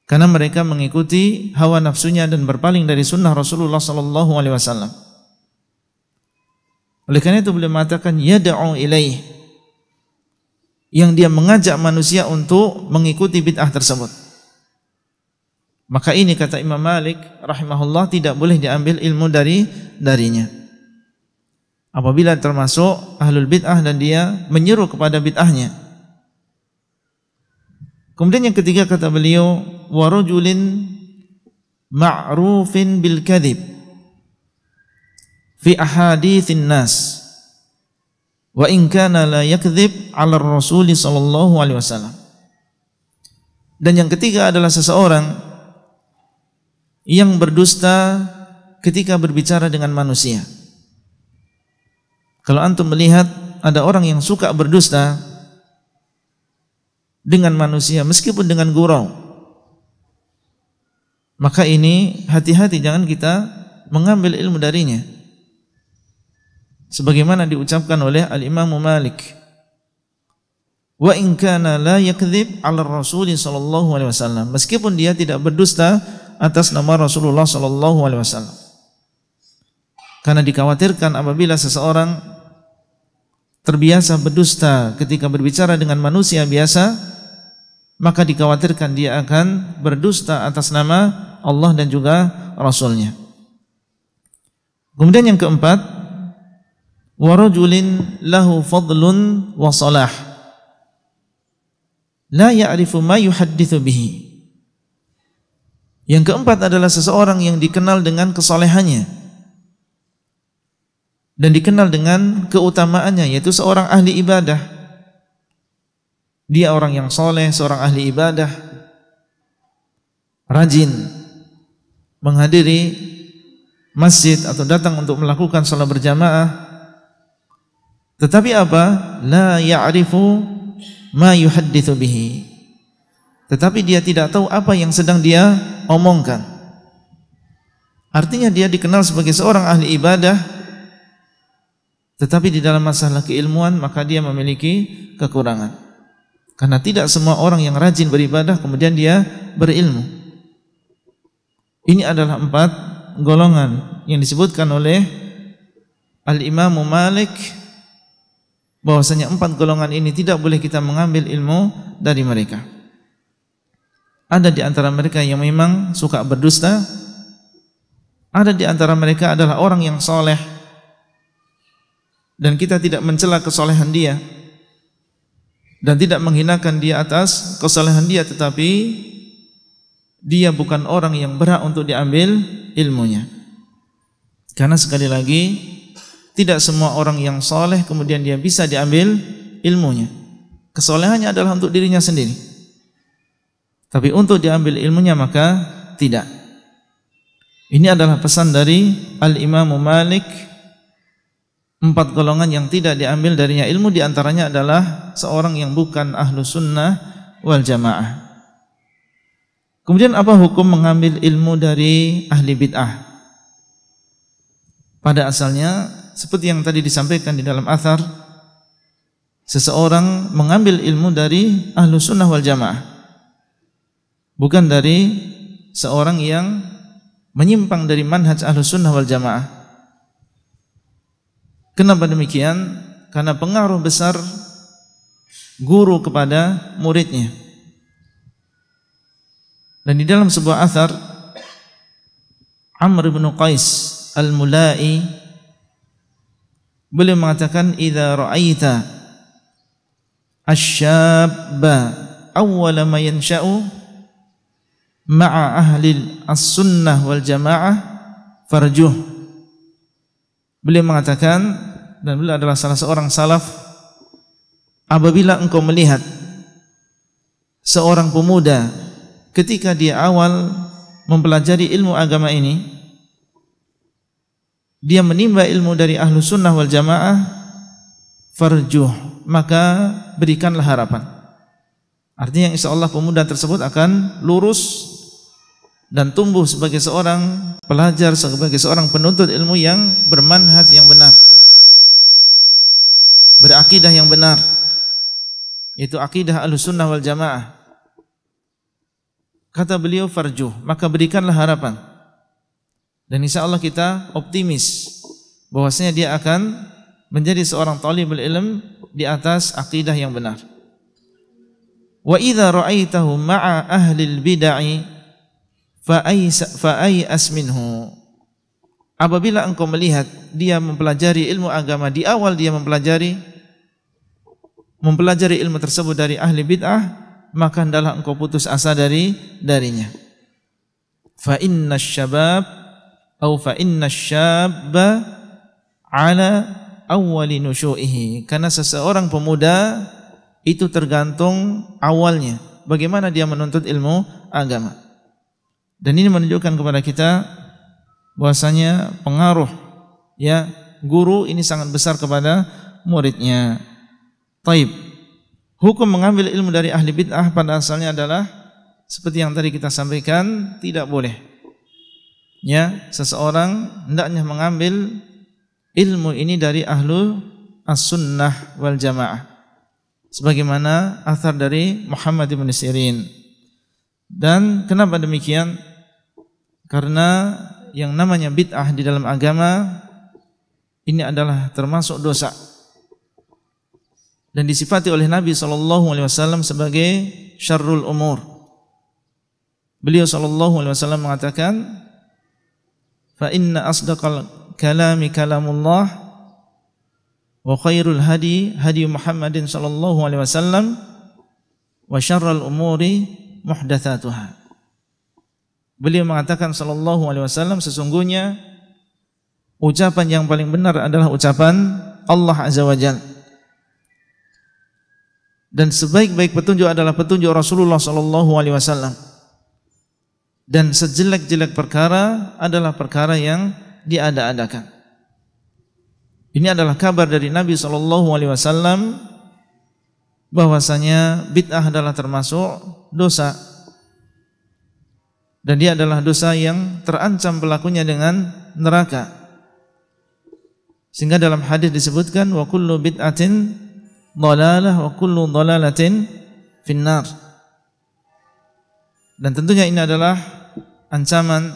karena mereka mengikuti hawa nafsunya dan berpaling dari sunnah Rasulullah Sallallahu Alaihi Wasallam. Oleh karena itu beliau mengatakan yada'u ilaih yang dia mengajak manusia untuk mengikuti bid'ah tersebut. Maka ini kata Imam Malik rahimahullah tidak boleh diambil ilmu dari darinya. Apabila termasuk ahlul bid'ah dan dia menyeru kepada bid'ahnya. Kemudian yang ketiga kata beliau wa rajulin ma'rufin bil kadhib fi ahaditsin nas wa in kana la yakdzib 'ala rasul sallallahu alaihi wasallam dan yang ketiga adalah seseorang yang berdusta ketika berbicara dengan manusia kalau antum melihat ada orang yang suka berdusta dengan manusia meskipun dengan gurau maka ini hati-hati jangan kita mengambil ilmu darinya. Sebagaimana diucapkan oleh Al-Imam Malik. Wa in kana la yakdzib 'ala Rasul sallallahu alaihi wasallam. Meskipun dia tidak berdusta atas nama Rasulullah sallallahu alaihi wasallam. Karena dikhawatirkan apabila seseorang terbiasa berdusta ketika berbicara dengan manusia biasa, maka dikhawatirkan dia akan berdusta atas nama Allah dan juga Rasulnya. Kemudian yang keempat, warujulin lahu fadlun wa salah la ya'rifu ma bihi. Yang keempat adalah seseorang yang dikenal dengan kesolehannya dan dikenal dengan keutamaannya yaitu seorang ahli ibadah. Dia orang yang soleh, seorang ahli ibadah, rajin, menghadiri masjid atau datang untuk melakukan salat berjamaah tetapi apa? La ya'rifu ma yuhadditsu bihi. Tetapi dia tidak tahu apa yang sedang dia omongkan. Artinya dia dikenal sebagai seorang ahli ibadah tetapi di dalam masalah keilmuan maka dia memiliki kekurangan. Karena tidak semua orang yang rajin beribadah kemudian dia berilmu. Ini adalah empat golongan yang disebutkan oleh Al-Imam Malik bahwasanya empat golongan ini tidak boleh kita mengambil ilmu dari mereka. Ada di antara mereka yang memang suka berdusta, ada di antara mereka adalah orang yang soleh dan kita tidak mencela kesolehan dia dan tidak menghinakan dia atas kesolehan dia tetapi dia bukan orang yang berhak untuk diambil ilmunya. Karena sekali lagi tidak semua orang yang soleh kemudian dia bisa diambil ilmunya. Kesolehannya adalah untuk dirinya sendiri. Tapi untuk diambil ilmunya maka tidak. Ini adalah pesan dari Al-Imam Malik empat golongan yang tidak diambil darinya ilmu diantaranya adalah seorang yang bukan ahlu sunnah wal jamaah Kemudian apa hukum mengambil ilmu dari ahli bid'ah? Pada asalnya seperti yang tadi disampaikan di dalam athar seseorang mengambil ilmu dari ahlu sunnah wal jamaah bukan dari seorang yang menyimpang dari manhaj ahlu sunnah wal jamaah kenapa demikian? karena pengaruh besar guru kepada muridnya dan di dalam sebuah asar, Amr bin Qais Al-Mulai beliau mengatakan idza ra'aita asy-syabba awwala ma yansha'u ma'a ahli as-sunnah wal jamaah farjuh beliau mengatakan dan beliau adalah salah seorang salaf apabila engkau melihat seorang pemuda ketika dia awal mempelajari ilmu agama ini dia menimba ilmu dari ahlu sunnah wal jamaah farjuh maka berikanlah harapan artinya insya Allah pemuda tersebut akan lurus dan tumbuh sebagai seorang pelajar sebagai seorang penuntut ilmu yang bermanhaj yang benar berakidah yang benar itu akidah ahlu sunnah wal jamaah Kata beliau farjuh, maka berikanlah harapan. Dan insya Allah kita optimis bahwasanya dia akan menjadi seorang talibul ilm di atas akidah yang benar. Wa idza ra'aitahu ma'a ahli al fa ay asminhu. Apabila engkau melihat dia mempelajari ilmu agama di awal dia mempelajari mempelajari ilmu tersebut dari ahli bid'ah maka hendaklah engkau putus asa dari darinya. Fa inna syabab atau fa inna syabba ala awali nusyu'ihi. Karena seseorang pemuda itu tergantung awalnya. Bagaimana dia menuntut ilmu agama. Dan ini menunjukkan kepada kita bahwasanya pengaruh ya guru ini sangat besar kepada muridnya. Taib. Hukum mengambil ilmu dari ahli bid'ah pada asalnya adalah seperti yang tadi kita sampaikan tidak boleh. Ya, seseorang hendaknya mengambil ilmu ini dari ahlu as-sunnah wal jamaah. Sebagaimana athar dari Muhammad ibn Sirin. Dan kenapa demikian? Karena yang namanya bid'ah di dalam agama ini adalah termasuk dosa dan disifati oleh Nabi Shallallahu Alaihi Wasallam sebagai syarrul umur. Beliau Shallallahu Alaihi Wasallam mengatakan, "Fa inna asdaqal kalami kalamullah, wa khairul hadi hadi Muhammadin Shallallahu Alaihi Wasallam, wa syarrul umuri muhdatsatuha." Beliau mengatakan Shallallahu Alaihi Wasallam sesungguhnya ucapan yang paling benar adalah ucapan Allah Azza wa Jalla dan sebaik-baik petunjuk adalah petunjuk Rasulullah sallallahu alaihi wasallam. Dan sejelek-jelek perkara adalah perkara yang diada-adakan. Ini adalah kabar dari Nabi sallallahu alaihi wasallam bahwasanya bid'ah adalah termasuk dosa. Dan dia adalah dosa yang terancam pelakunya dengan neraka. Sehingga dalam hadis disebutkan wa kullu bid'atin dhalalah wa kullu dhalalatin finnar. Dan tentunya ini adalah ancaman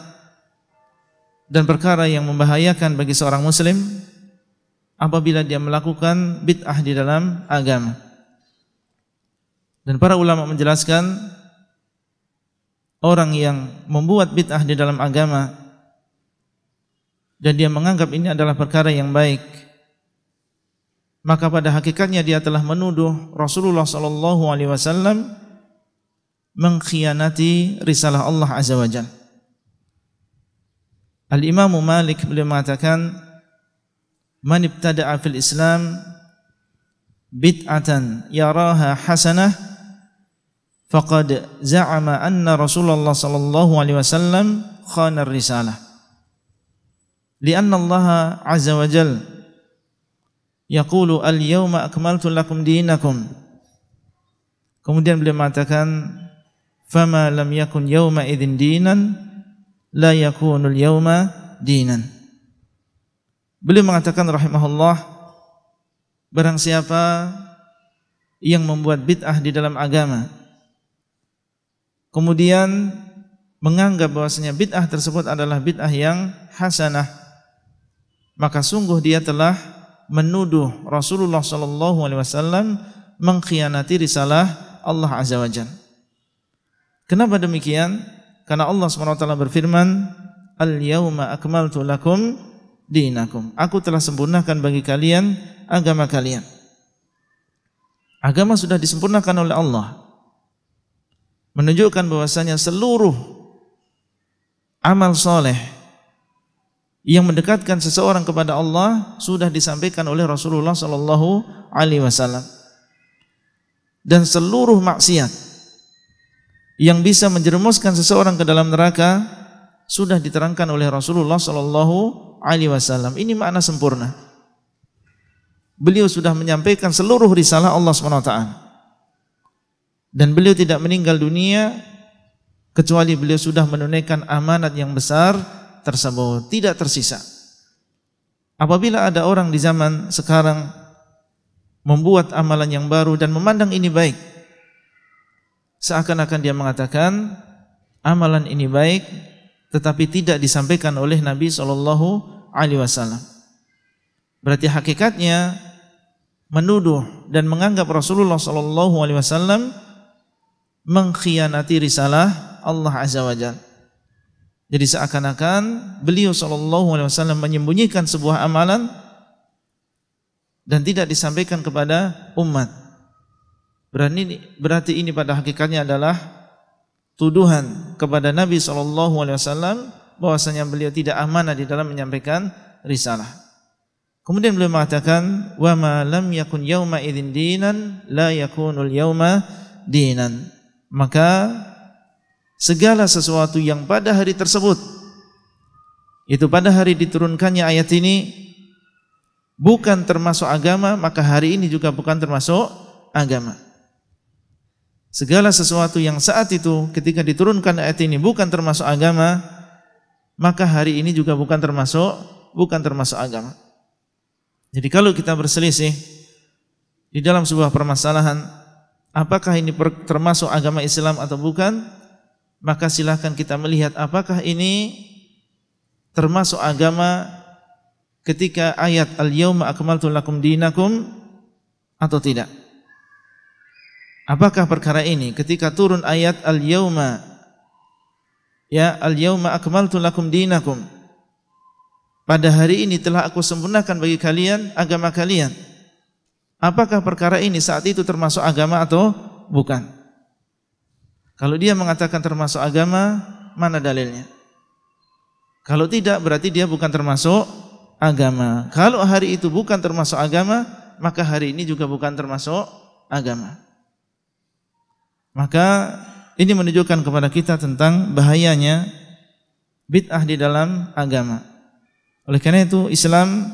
dan perkara yang membahayakan bagi seorang muslim apabila dia melakukan bid'ah di dalam agama. Dan para ulama menjelaskan orang yang membuat bid'ah di dalam agama dan dia menganggap ini adalah perkara yang baik maka pada hakikatnya dia telah menuduh Rasulullah sallallahu alaihi wasallam mengkhianati risalah Allah azza wajalla. Al Imam Malik beliau mengatakan man ibtada'a fil Islam bid'atan yaraha hasanah faqad za'ama anna Rasulullah sallallahu alaihi wasallam khana risalah. Lianna Allah azza wajalla yaqulu al-yawma akmaltu lakum dinakum. Kemudian beliau mengatakan fama lam yakun yawma idzin dinan la yakunul yawma dinan. Beliau mengatakan rahimahullah barang siapa yang membuat bid'ah di dalam agama kemudian menganggap bahwasanya bid'ah tersebut adalah bid'ah yang hasanah maka sungguh dia telah menuduh Rasulullah sallallahu alaihi wasallam mengkhianati risalah Allah azza wajalla. Kenapa demikian? Karena Allah Swt berfirman, al Yawma Akmal lakum dinakum." Aku telah sempurnakan bagi kalian agama kalian. Agama sudah disempurnakan oleh Allah. Menunjukkan bahwasanya seluruh amal soleh yang mendekatkan seseorang kepada Allah sudah disampaikan oleh Rasulullah Sallallahu Alaihi Wasallam dan seluruh maksiat yang bisa menjerumuskan seseorang ke dalam neraka sudah diterangkan oleh Rasulullah Sallallahu Alaihi Wasallam. Ini makna sempurna. Beliau sudah menyampaikan seluruh risalah Allah SWT dan beliau tidak meninggal dunia kecuali beliau sudah menunaikan amanat yang besar tersebut, tidak tersisa. Apabila ada orang di zaman sekarang membuat amalan yang baru dan memandang ini baik, seakan-akan dia mengatakan amalan ini baik tetapi tidak disampaikan oleh Nabi sallallahu alaihi wasallam. Berarti hakikatnya menuduh dan menganggap Rasulullah sallallahu alaihi wasallam mengkhianati risalah Allah azza wajalla. Jadi seakan-akan beliau sallallahu alaihi wasallam menyembunyikan sebuah amalan dan tidak disampaikan kepada umat. Berani berarti ini pada hakikatnya adalah tuduhan kepada Nabi sallallahu alaihi wasallam bahwasanya beliau tidak amanah di dalam menyampaikan risalah. Kemudian beliau mengatakan wa ma lam yakun yauma idzin dinan la yakunul yauma dinan. Maka segala sesuatu yang pada hari tersebut itu pada hari diturunkannya ayat ini bukan termasuk agama maka hari ini juga bukan termasuk agama segala sesuatu yang saat itu ketika diturunkan ayat ini bukan termasuk agama maka hari ini juga bukan termasuk bukan termasuk agama jadi kalau kita berselisih di dalam sebuah permasalahan apakah ini termasuk agama Islam atau bukan maka silahkan kita melihat apakah ini termasuk agama ketika ayat al-yauma akmaltu lakum dinakum atau tidak. Apakah perkara ini ketika turun ayat al-yauma ya al-yauma akmaltu lakum dinakum pada hari ini telah aku sempurnakan bagi kalian agama kalian. Apakah perkara ini saat itu termasuk agama atau bukan? Kalau dia mengatakan termasuk agama, mana dalilnya? Kalau tidak berarti dia bukan termasuk agama. Kalau hari itu bukan termasuk agama, maka hari ini juga bukan termasuk agama. Maka ini menunjukkan kepada kita tentang bahayanya bid'ah di dalam agama. Oleh karena itu Islam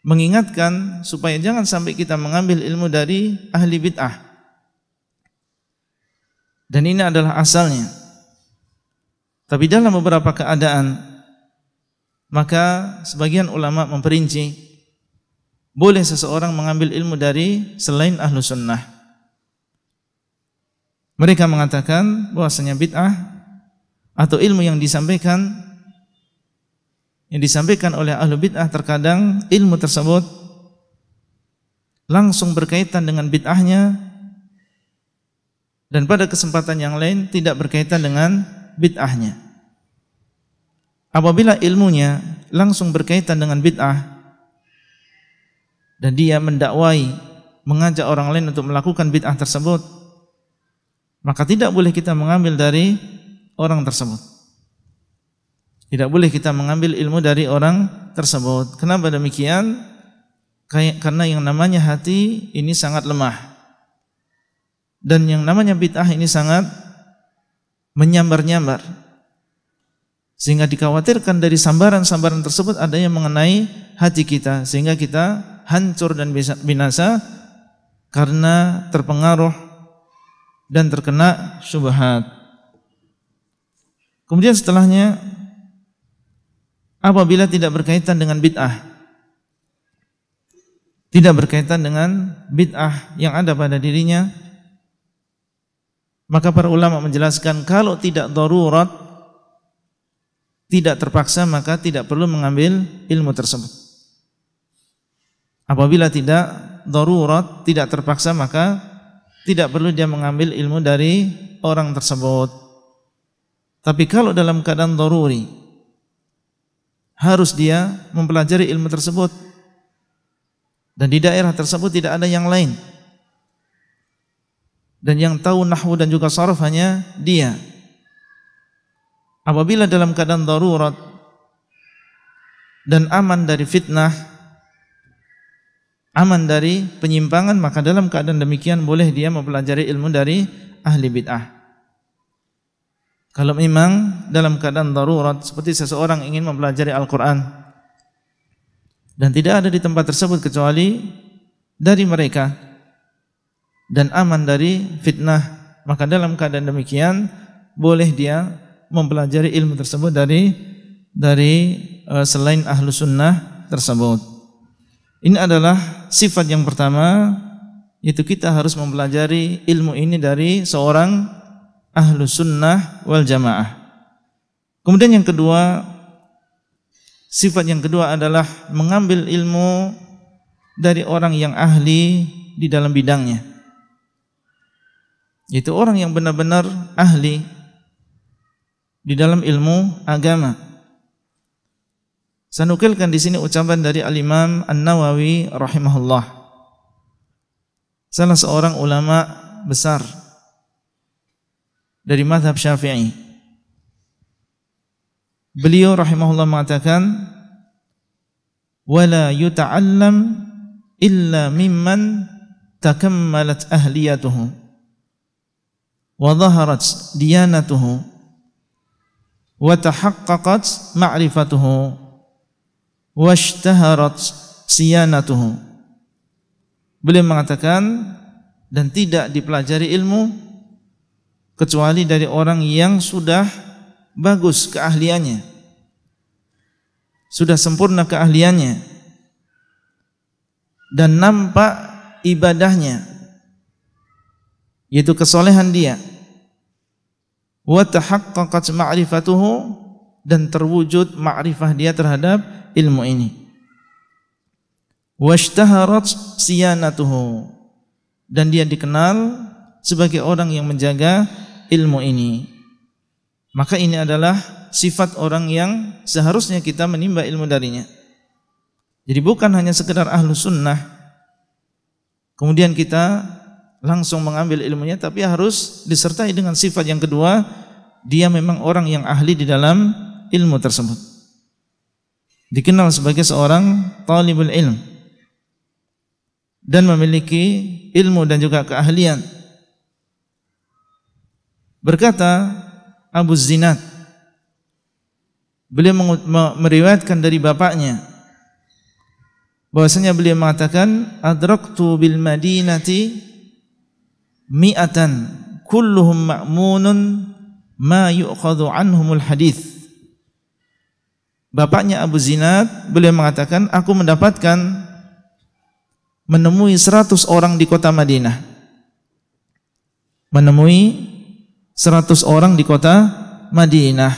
mengingatkan supaya jangan sampai kita mengambil ilmu dari ahli bid'ah. Dan ini adalah asalnya. Tapi dalam beberapa keadaan maka sebagian ulama memperinci boleh seseorang mengambil ilmu dari selain ahlu sunnah. Mereka mengatakan bahwasanya bid'ah atau ilmu yang disampaikan yang disampaikan oleh ahlu bid'ah terkadang ilmu tersebut langsung berkaitan dengan bid'ahnya dan pada kesempatan yang lain tidak berkaitan dengan bid'ahnya. Apabila ilmunya langsung berkaitan dengan bid'ah dan dia mendakwai, mengajak orang lain untuk melakukan bid'ah tersebut, maka tidak boleh kita mengambil dari orang tersebut. Tidak boleh kita mengambil ilmu dari orang tersebut. Kenapa demikian? Karena yang namanya hati ini sangat lemah dan yang namanya bid'ah ini sangat menyambar-nyambar. Sehingga dikhawatirkan dari sambaran-sambaran tersebut ada yang mengenai hati kita. Sehingga kita hancur dan binasa karena terpengaruh dan terkena syubhat. Kemudian setelahnya apabila tidak berkaitan dengan bid'ah tidak berkaitan dengan bid'ah yang ada pada dirinya maka para ulama menjelaskan kalau tidak darurat tidak terpaksa maka tidak perlu mengambil ilmu tersebut. Apabila tidak darurat tidak terpaksa maka tidak perlu dia mengambil ilmu dari orang tersebut. Tapi kalau dalam keadaan daruri harus dia mempelajari ilmu tersebut dan di daerah tersebut tidak ada yang lain. Dan yang tahu nahwu dan juga saraf hanya dia. Apabila dalam keadaan darurat dan aman dari fitnah, aman dari penyimpangan, maka dalam keadaan demikian boleh dia mempelajari ilmu dari ahli bid'ah. Kalau memang dalam keadaan darurat seperti seseorang ingin mempelajari Al-Quran dan tidak ada di tempat tersebut kecuali dari mereka dan aman dari fitnah. Maka dalam keadaan demikian boleh dia mempelajari ilmu tersebut dari dari e, selain ahlu sunnah tersebut. Ini adalah sifat yang pertama yaitu kita harus mempelajari ilmu ini dari seorang ahlu sunnah wal jamaah. Kemudian yang kedua sifat yang kedua adalah mengambil ilmu dari orang yang ahli di dalam bidangnya. Itu orang yang benar-benar ahli di dalam ilmu agama. Saya nukilkan di sini ucapan dari Al-Imam An-Nawawi rahimahullah. Salah seorang ulama besar dari mazhab Syafi'i. Beliau rahimahullah mengatakan, "Wala yuta'allam illa mimman takammalat ahliyatuhu." وظهرت ديانته وتحققت معرفته واشتهرت ma'rifatuhu beliau mengatakan dan tidak dipelajari ilmu kecuali dari orang yang sudah bagus keahliannya sudah sempurna keahliannya dan nampak ibadahnya yaitu kesolehan dia wa tahaqqaqat ma'rifatuhu dan terwujud ma'rifah dia terhadap ilmu ini. Washtaharat siyanatuhu dan dia dikenal sebagai orang yang menjaga ilmu ini. Maka ini adalah sifat orang yang seharusnya kita menimba ilmu darinya. Jadi bukan hanya sekedar ahlu sunnah. Kemudian kita langsung mengambil ilmunya tapi harus disertai dengan sifat yang kedua dia memang orang yang ahli di dalam ilmu tersebut. Dikenal sebagai seorang talibul ilm dan memiliki ilmu dan juga keahlian. Berkata Abu Zinat, beliau meriwayatkan dari bapaknya bahwasanya beliau mengatakan adraktu bil madinati mi'atan kulluhum ma'munun ma yu'khadhu anhumul hadith. Bapaknya Abu Zinad beliau mengatakan aku mendapatkan menemui 100 orang di kota Madinah. Menemui 100 orang di kota Madinah.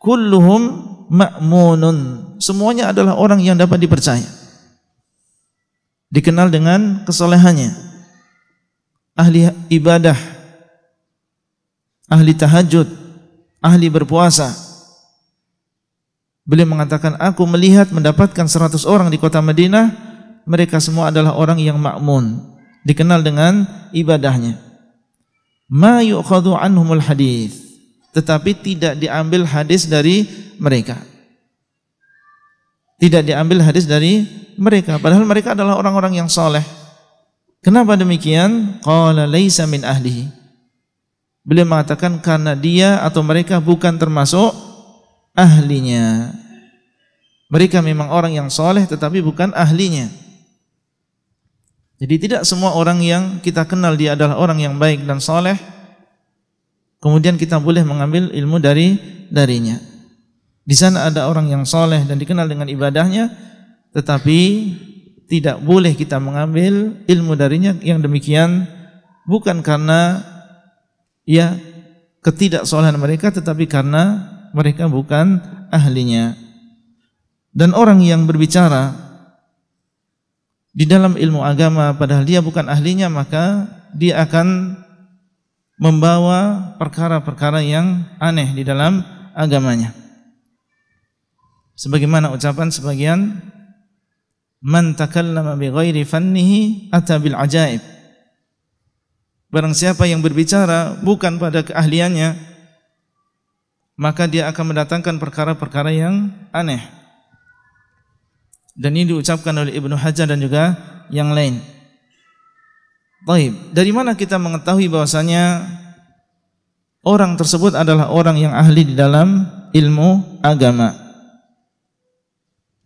Kulluhum ma'munun. Semuanya adalah orang yang dapat dipercaya. Dikenal dengan kesolehannya. Ahli ibadah ahli tahajud, ahli berpuasa. Beliau mengatakan, aku melihat mendapatkan 100 orang di kota Madinah, mereka semua adalah orang yang makmun, dikenal dengan ibadahnya. Ma yu'khadhu anhumul hadis, tetapi tidak diambil hadis dari mereka. Tidak diambil hadis dari mereka, padahal mereka adalah orang-orang yang soleh. Kenapa demikian? Qala laisa min ahlihi Beliau mengatakan karena dia atau mereka bukan termasuk ahlinya. Mereka memang orang yang soleh tetapi bukan ahlinya. Jadi tidak semua orang yang kita kenal dia adalah orang yang baik dan soleh. Kemudian kita boleh mengambil ilmu dari darinya. Di sana ada orang yang soleh dan dikenal dengan ibadahnya, tetapi tidak boleh kita mengambil ilmu darinya yang demikian bukan karena ya ketidaksolehan mereka tetapi karena mereka bukan ahlinya. Dan orang yang berbicara di dalam ilmu agama padahal dia bukan ahlinya maka dia akan membawa perkara-perkara yang aneh di dalam agamanya. Sebagaimana ucapan sebagian man takallama bi ghairi fannihi atabil ajaib Barang siapa yang berbicara bukan pada keahliannya, maka dia akan mendatangkan perkara-perkara yang aneh. Dan ini diucapkan oleh Ibnu Hajar dan juga yang lain. Taib. Dari mana kita mengetahui bahwasanya orang tersebut adalah orang yang ahli di dalam ilmu agama?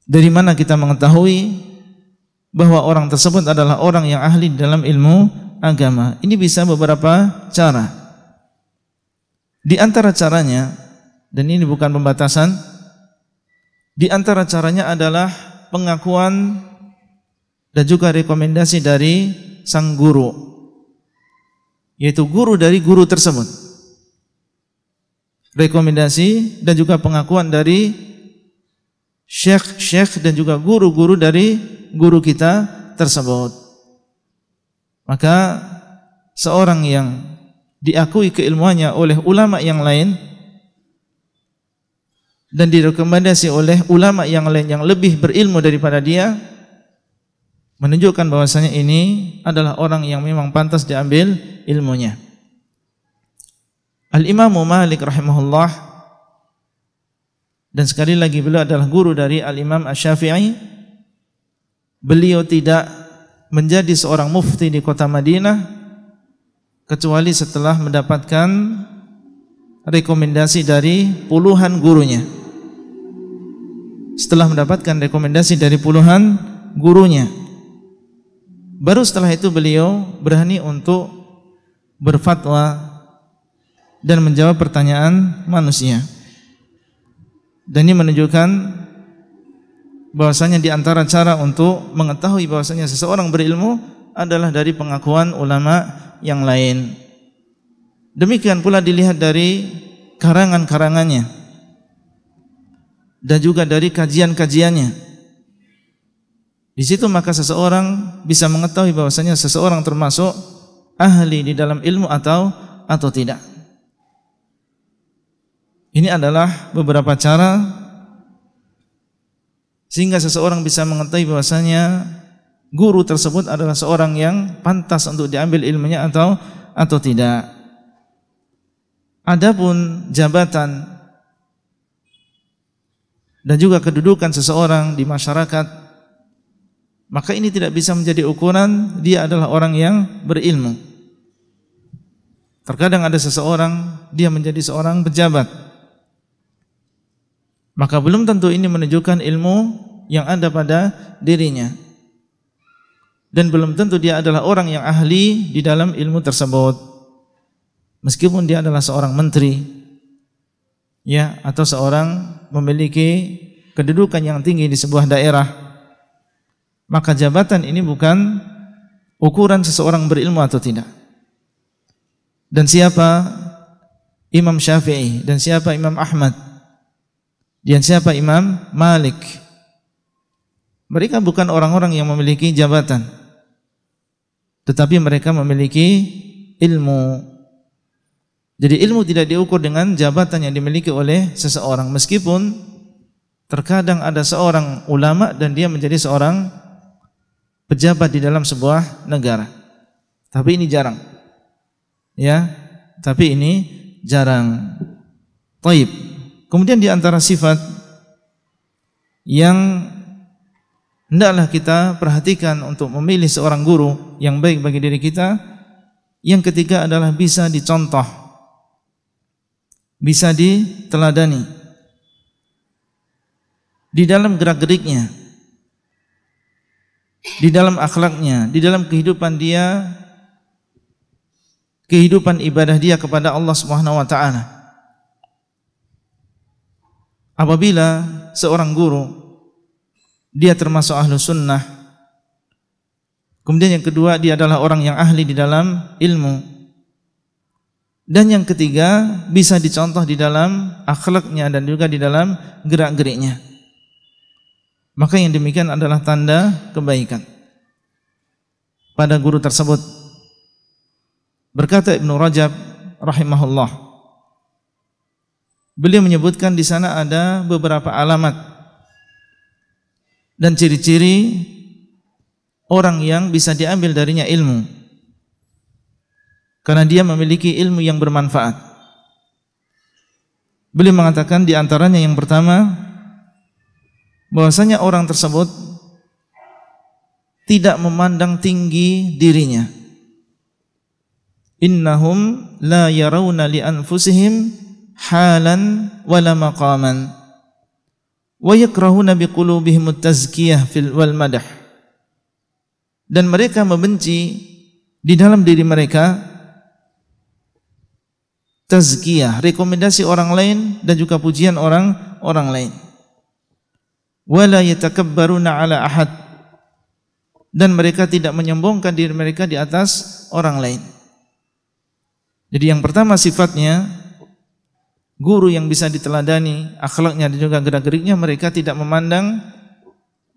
Dari mana kita mengetahui bahwa orang tersebut adalah orang yang ahli di dalam ilmu agama. Ini bisa beberapa cara. Di antara caranya, dan ini bukan pembatasan, di antara caranya adalah pengakuan dan juga rekomendasi dari sang guru, yaitu guru dari guru tersebut. Rekomendasi dan juga pengakuan dari syekh-syekh dan juga guru-guru dari guru kita tersebut. Maka seorang yang diakui keilmuannya oleh ulama yang lain dan direkomendasi oleh ulama yang lain yang lebih berilmu daripada dia menunjukkan bahwasanya ini adalah orang yang memang pantas diambil ilmunya. Al-Imam Malik rahimahullah dan sekali lagi beliau adalah guru dari Al-Imam Asy-Syafi'i. Beliau tidak menjadi seorang mufti di kota Madinah kecuali setelah mendapatkan rekomendasi dari puluhan gurunya. Setelah mendapatkan rekomendasi dari puluhan gurunya, baru setelah itu beliau berani untuk berfatwa dan menjawab pertanyaan manusia. Dan ini menunjukkan bahwasanya di antara cara untuk mengetahui bahwasanya seseorang berilmu adalah dari pengakuan ulama yang lain. Demikian pula dilihat dari karangan-karangannya dan juga dari kajian-kajiannya. Di situ maka seseorang bisa mengetahui bahwasanya seseorang termasuk ahli di dalam ilmu atau atau tidak. Ini adalah beberapa cara sehingga seseorang bisa mengetahui bahwasanya guru tersebut adalah seorang yang pantas untuk diambil ilmunya atau atau tidak. Adapun jabatan dan juga kedudukan seseorang di masyarakat maka ini tidak bisa menjadi ukuran dia adalah orang yang berilmu. Terkadang ada seseorang dia menjadi seorang pejabat maka belum tentu ini menunjukkan ilmu yang ada pada dirinya dan belum tentu dia adalah orang yang ahli di dalam ilmu tersebut meskipun dia adalah seorang menteri ya atau seorang memiliki kedudukan yang tinggi di sebuah daerah maka jabatan ini bukan ukuran seseorang berilmu atau tidak dan siapa Imam Syafi'i dan siapa Imam Ahmad dan siapa Imam Malik? Mereka bukan orang-orang yang memiliki jabatan. Tetapi mereka memiliki ilmu. Jadi ilmu tidak diukur dengan jabatan yang dimiliki oleh seseorang meskipun terkadang ada seorang ulama dan dia menjadi seorang pejabat di dalam sebuah negara. Tapi ini jarang. Ya, tapi ini jarang. Taib. Kemudian di antara sifat yang hendaklah kita perhatikan untuk memilih seorang guru yang baik bagi diri kita, yang ketiga adalah bisa dicontoh, bisa diteladani di dalam gerak-geriknya, di dalam akhlaknya, di dalam kehidupan dia, kehidupan ibadah dia kepada Allah Subhanahu wa taala apabila seorang guru dia termasuk ahlu sunnah kemudian yang kedua dia adalah orang yang ahli di dalam ilmu dan yang ketiga bisa dicontoh di dalam akhlaknya dan juga di dalam gerak-geriknya maka yang demikian adalah tanda kebaikan pada guru tersebut berkata Ibnu Rajab rahimahullah Beliau menyebutkan di sana ada beberapa alamat dan ciri-ciri orang yang bisa diambil darinya ilmu. Karena dia memiliki ilmu yang bermanfaat. Beliau mengatakan di antaranya yang pertama bahwasanya orang tersebut tidak memandang tinggi dirinya. Innahum la yarawna li anfusihim halan wala maqaman wa yakrahuna biqulubihim at-tazkiyah fil wal madah dan mereka membenci di dalam diri mereka tazkiyah rekomendasi orang lain dan juga pujian orang orang lain wala yatakabbaruna ala ahad dan mereka tidak menyombongkan diri mereka di atas orang lain jadi yang pertama sifatnya guru yang bisa diteladani, akhlaknya dan juga gerak-geriknya mereka tidak memandang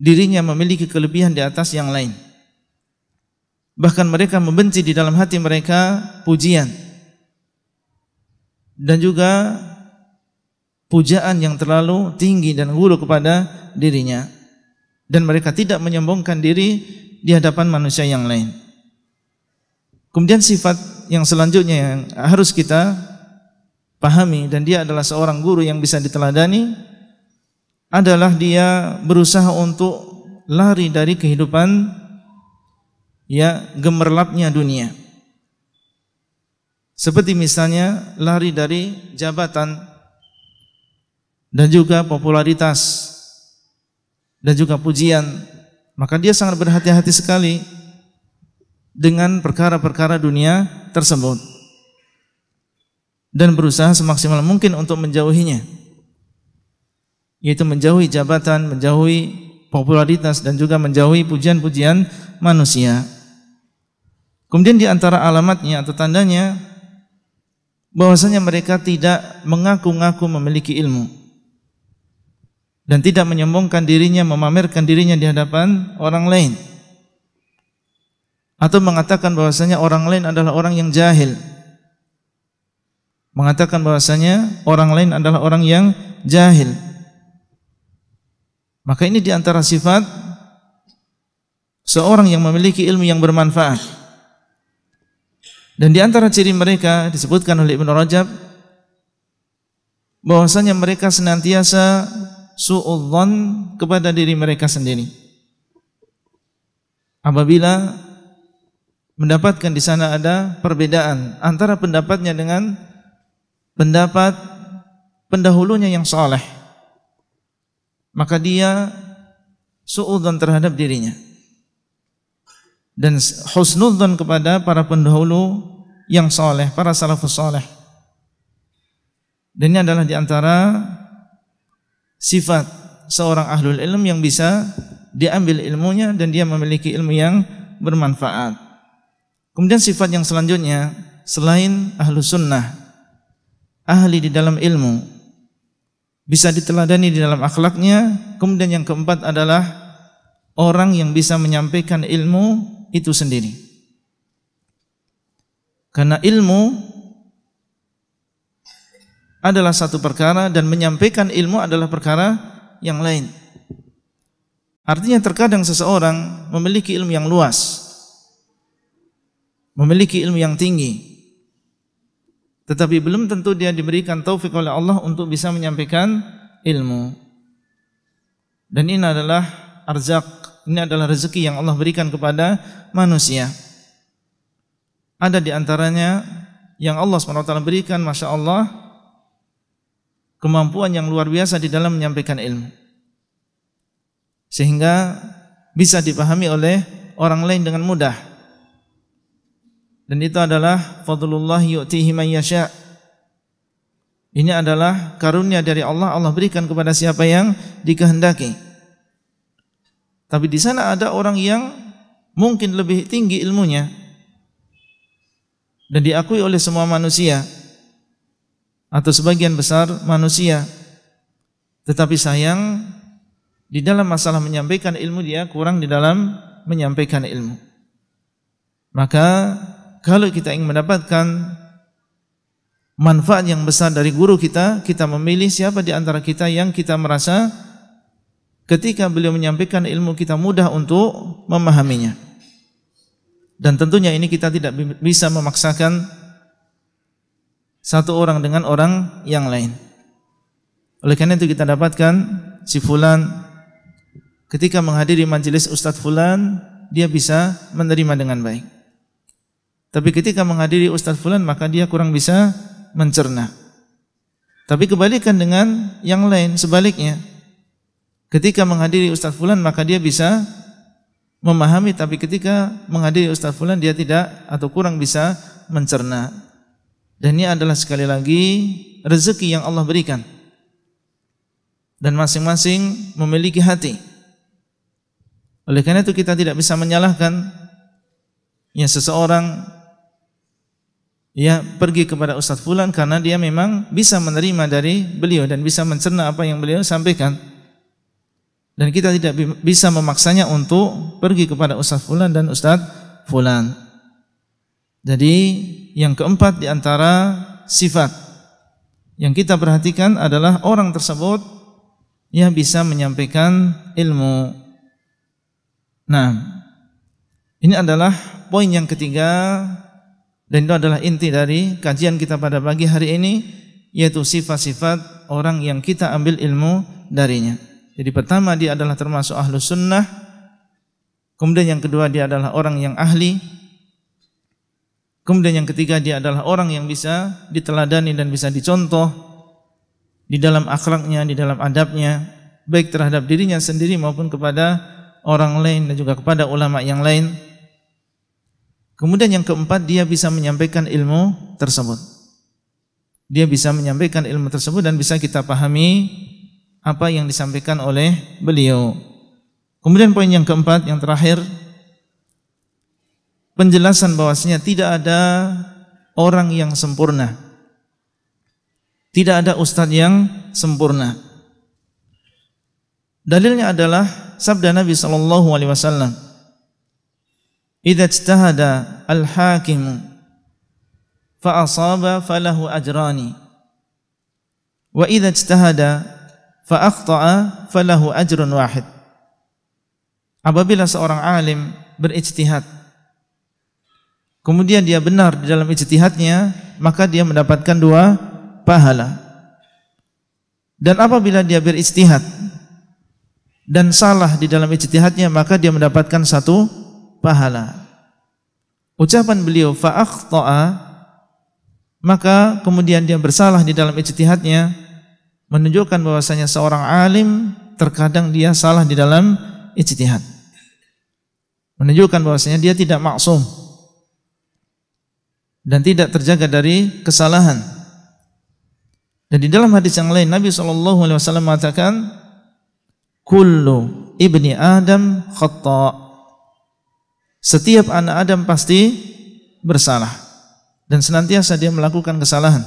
dirinya memiliki kelebihan di atas yang lain. Bahkan mereka membenci di dalam hati mereka pujian dan juga pujaan yang terlalu tinggi dan guru kepada dirinya dan mereka tidak menyombongkan diri di hadapan manusia yang lain. Kemudian sifat yang selanjutnya yang harus kita pahami dan dia adalah seorang guru yang bisa diteladani adalah dia berusaha untuk lari dari kehidupan ya gemerlapnya dunia. Seperti misalnya lari dari jabatan dan juga popularitas dan juga pujian. Maka dia sangat berhati-hati sekali dengan perkara-perkara dunia tersebut dan berusaha semaksimal mungkin untuk menjauhinya yaitu menjauhi jabatan, menjauhi popularitas dan juga menjauhi pujian-pujian manusia. Kemudian di antara alamatnya atau tandanya bahwasanya mereka tidak mengaku-ngaku memiliki ilmu dan tidak menyombongkan dirinya, memamerkan dirinya di hadapan orang lain atau mengatakan bahwasanya orang lain adalah orang yang jahil mengatakan bahwasanya orang lain adalah orang yang jahil. Maka ini diantara sifat seorang yang memiliki ilmu yang bermanfaat. Dan diantara ciri mereka disebutkan oleh Ibn Rajab bahwasanya mereka senantiasa su'udzon kepada diri mereka sendiri. Apabila mendapatkan di sana ada perbedaan antara pendapatnya dengan pendapat pendahulunya yang soleh maka dia suudzon terhadap dirinya dan husnudzon kepada para pendahulu yang soleh, para salafus soleh dan ini adalah diantara sifat seorang ahlul ilm yang bisa diambil ilmunya dan dia memiliki ilmu yang bermanfaat kemudian sifat yang selanjutnya selain ahlus sunnah ahli di dalam ilmu, bisa diteladani di dalam akhlaknya. Kemudian yang keempat adalah orang yang bisa menyampaikan ilmu itu sendiri. Karena ilmu adalah satu perkara dan menyampaikan ilmu adalah perkara yang lain. Artinya terkadang seseorang memiliki ilmu yang luas, memiliki ilmu yang tinggi, tetapi belum tentu dia diberikan taufik oleh Allah untuk bisa menyampaikan ilmu. Dan ini adalah arzak, ini adalah rezeki yang Allah berikan kepada manusia. Ada di antaranya yang Allah SWT berikan, Masya Allah, kemampuan yang luar biasa di dalam menyampaikan ilmu. Sehingga bisa dipahami oleh orang lain dengan mudah. Dan itu adalah fadlullah yu'tihi man yasha. Ini adalah karunia dari Allah, Allah berikan kepada siapa yang dikehendaki. Tapi di sana ada orang yang mungkin lebih tinggi ilmunya dan diakui oleh semua manusia atau sebagian besar manusia. Tetapi sayang di dalam masalah menyampaikan ilmu dia kurang di dalam menyampaikan ilmu. Maka kalau kita ingin mendapatkan manfaat yang besar dari guru kita, kita memilih siapa di antara kita yang kita merasa ketika beliau menyampaikan ilmu kita mudah untuk memahaminya. Dan tentunya ini kita tidak bisa memaksakan satu orang dengan orang yang lain. Oleh karena itu kita dapatkan si fulan ketika menghadiri majelis Ustadz fulan dia bisa menerima dengan baik. Tapi ketika menghadiri Ustadz Fulan maka dia kurang bisa mencerna. Tapi kebalikan dengan yang lain, sebaliknya. Ketika menghadiri Ustadz Fulan maka dia bisa memahami tapi ketika menghadiri Ustadz Fulan dia tidak atau kurang bisa mencerna. Dan ini adalah sekali lagi rezeki yang Allah berikan. Dan masing-masing memiliki hati. Oleh karena itu kita tidak bisa menyalahkan yang seseorang ya pergi kepada Ustadz Fulan karena dia memang bisa menerima dari beliau dan bisa mencerna apa yang beliau sampaikan. Dan kita tidak bisa memaksanya untuk pergi kepada Ustadz Fulan dan Ustadz Fulan. Jadi yang keempat di antara sifat yang kita perhatikan adalah orang tersebut yang bisa menyampaikan ilmu. Nah, ini adalah poin yang ketiga dan itu adalah inti dari kajian kita pada pagi hari ini yaitu sifat-sifat orang yang kita ambil ilmu darinya. Jadi pertama dia adalah termasuk ahlu sunnah. Kemudian yang kedua dia adalah orang yang ahli. Kemudian yang ketiga dia adalah orang yang bisa diteladani dan bisa dicontoh di dalam akhlaknya, di dalam adabnya, baik terhadap dirinya sendiri maupun kepada orang lain dan juga kepada ulama yang lain. Kemudian yang keempat, dia bisa menyampaikan ilmu tersebut. Dia bisa menyampaikan ilmu tersebut dan bisa kita pahami apa yang disampaikan oleh beliau. Kemudian poin yang keempat, yang terakhir, penjelasan bahwasanya tidak ada orang yang sempurna. Tidak ada ustadz yang sempurna. Dalilnya adalah sabda Nabi sallallahu alaihi wasallam idza ijtahada al-hakim fa asaba falahu ajrani wa idza ijtahada fa akhta'a falahu ajrun wahid apabila seorang alim berijtihad kemudian dia benar di dalam ijtihadnya maka dia mendapatkan dua pahala dan apabila dia berijtihad dan salah di dalam ijtihadnya maka dia mendapatkan satu pahala. Ucapan beliau fa'akhta'a maka kemudian dia bersalah di dalam ijtihadnya menunjukkan bahwasanya seorang alim terkadang dia salah di dalam ijtihad. Menunjukkan bahwasanya dia tidak maksum dan tidak terjaga dari kesalahan. Dan di dalam hadis yang lain Nabi saw alaihi wasallam mengatakan kullu ibni adam khata' Setiap anak Adam pasti bersalah dan senantiasa dia melakukan kesalahan.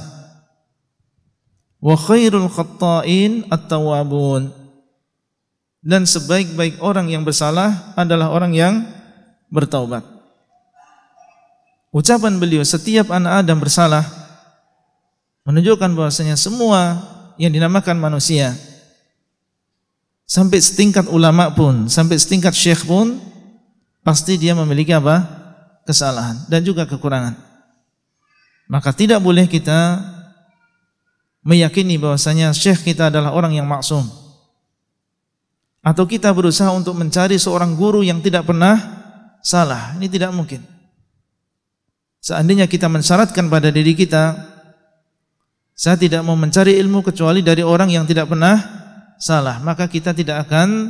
Wa khairul khatta'in at-tawwabun. Dan sebaik-baik orang yang bersalah adalah orang yang bertaubat. Ucapan beliau setiap anak Adam bersalah menunjukkan bahwasanya semua yang dinamakan manusia sampai setingkat ulama pun, sampai setingkat syekh pun pasti dia memiliki apa? kesalahan dan juga kekurangan. Maka tidak boleh kita meyakini bahwasanya syekh kita adalah orang yang maksum. Atau kita berusaha untuk mencari seorang guru yang tidak pernah salah. Ini tidak mungkin. Seandainya kita mensyaratkan pada diri kita, saya tidak mau mencari ilmu kecuali dari orang yang tidak pernah salah, maka kita tidak akan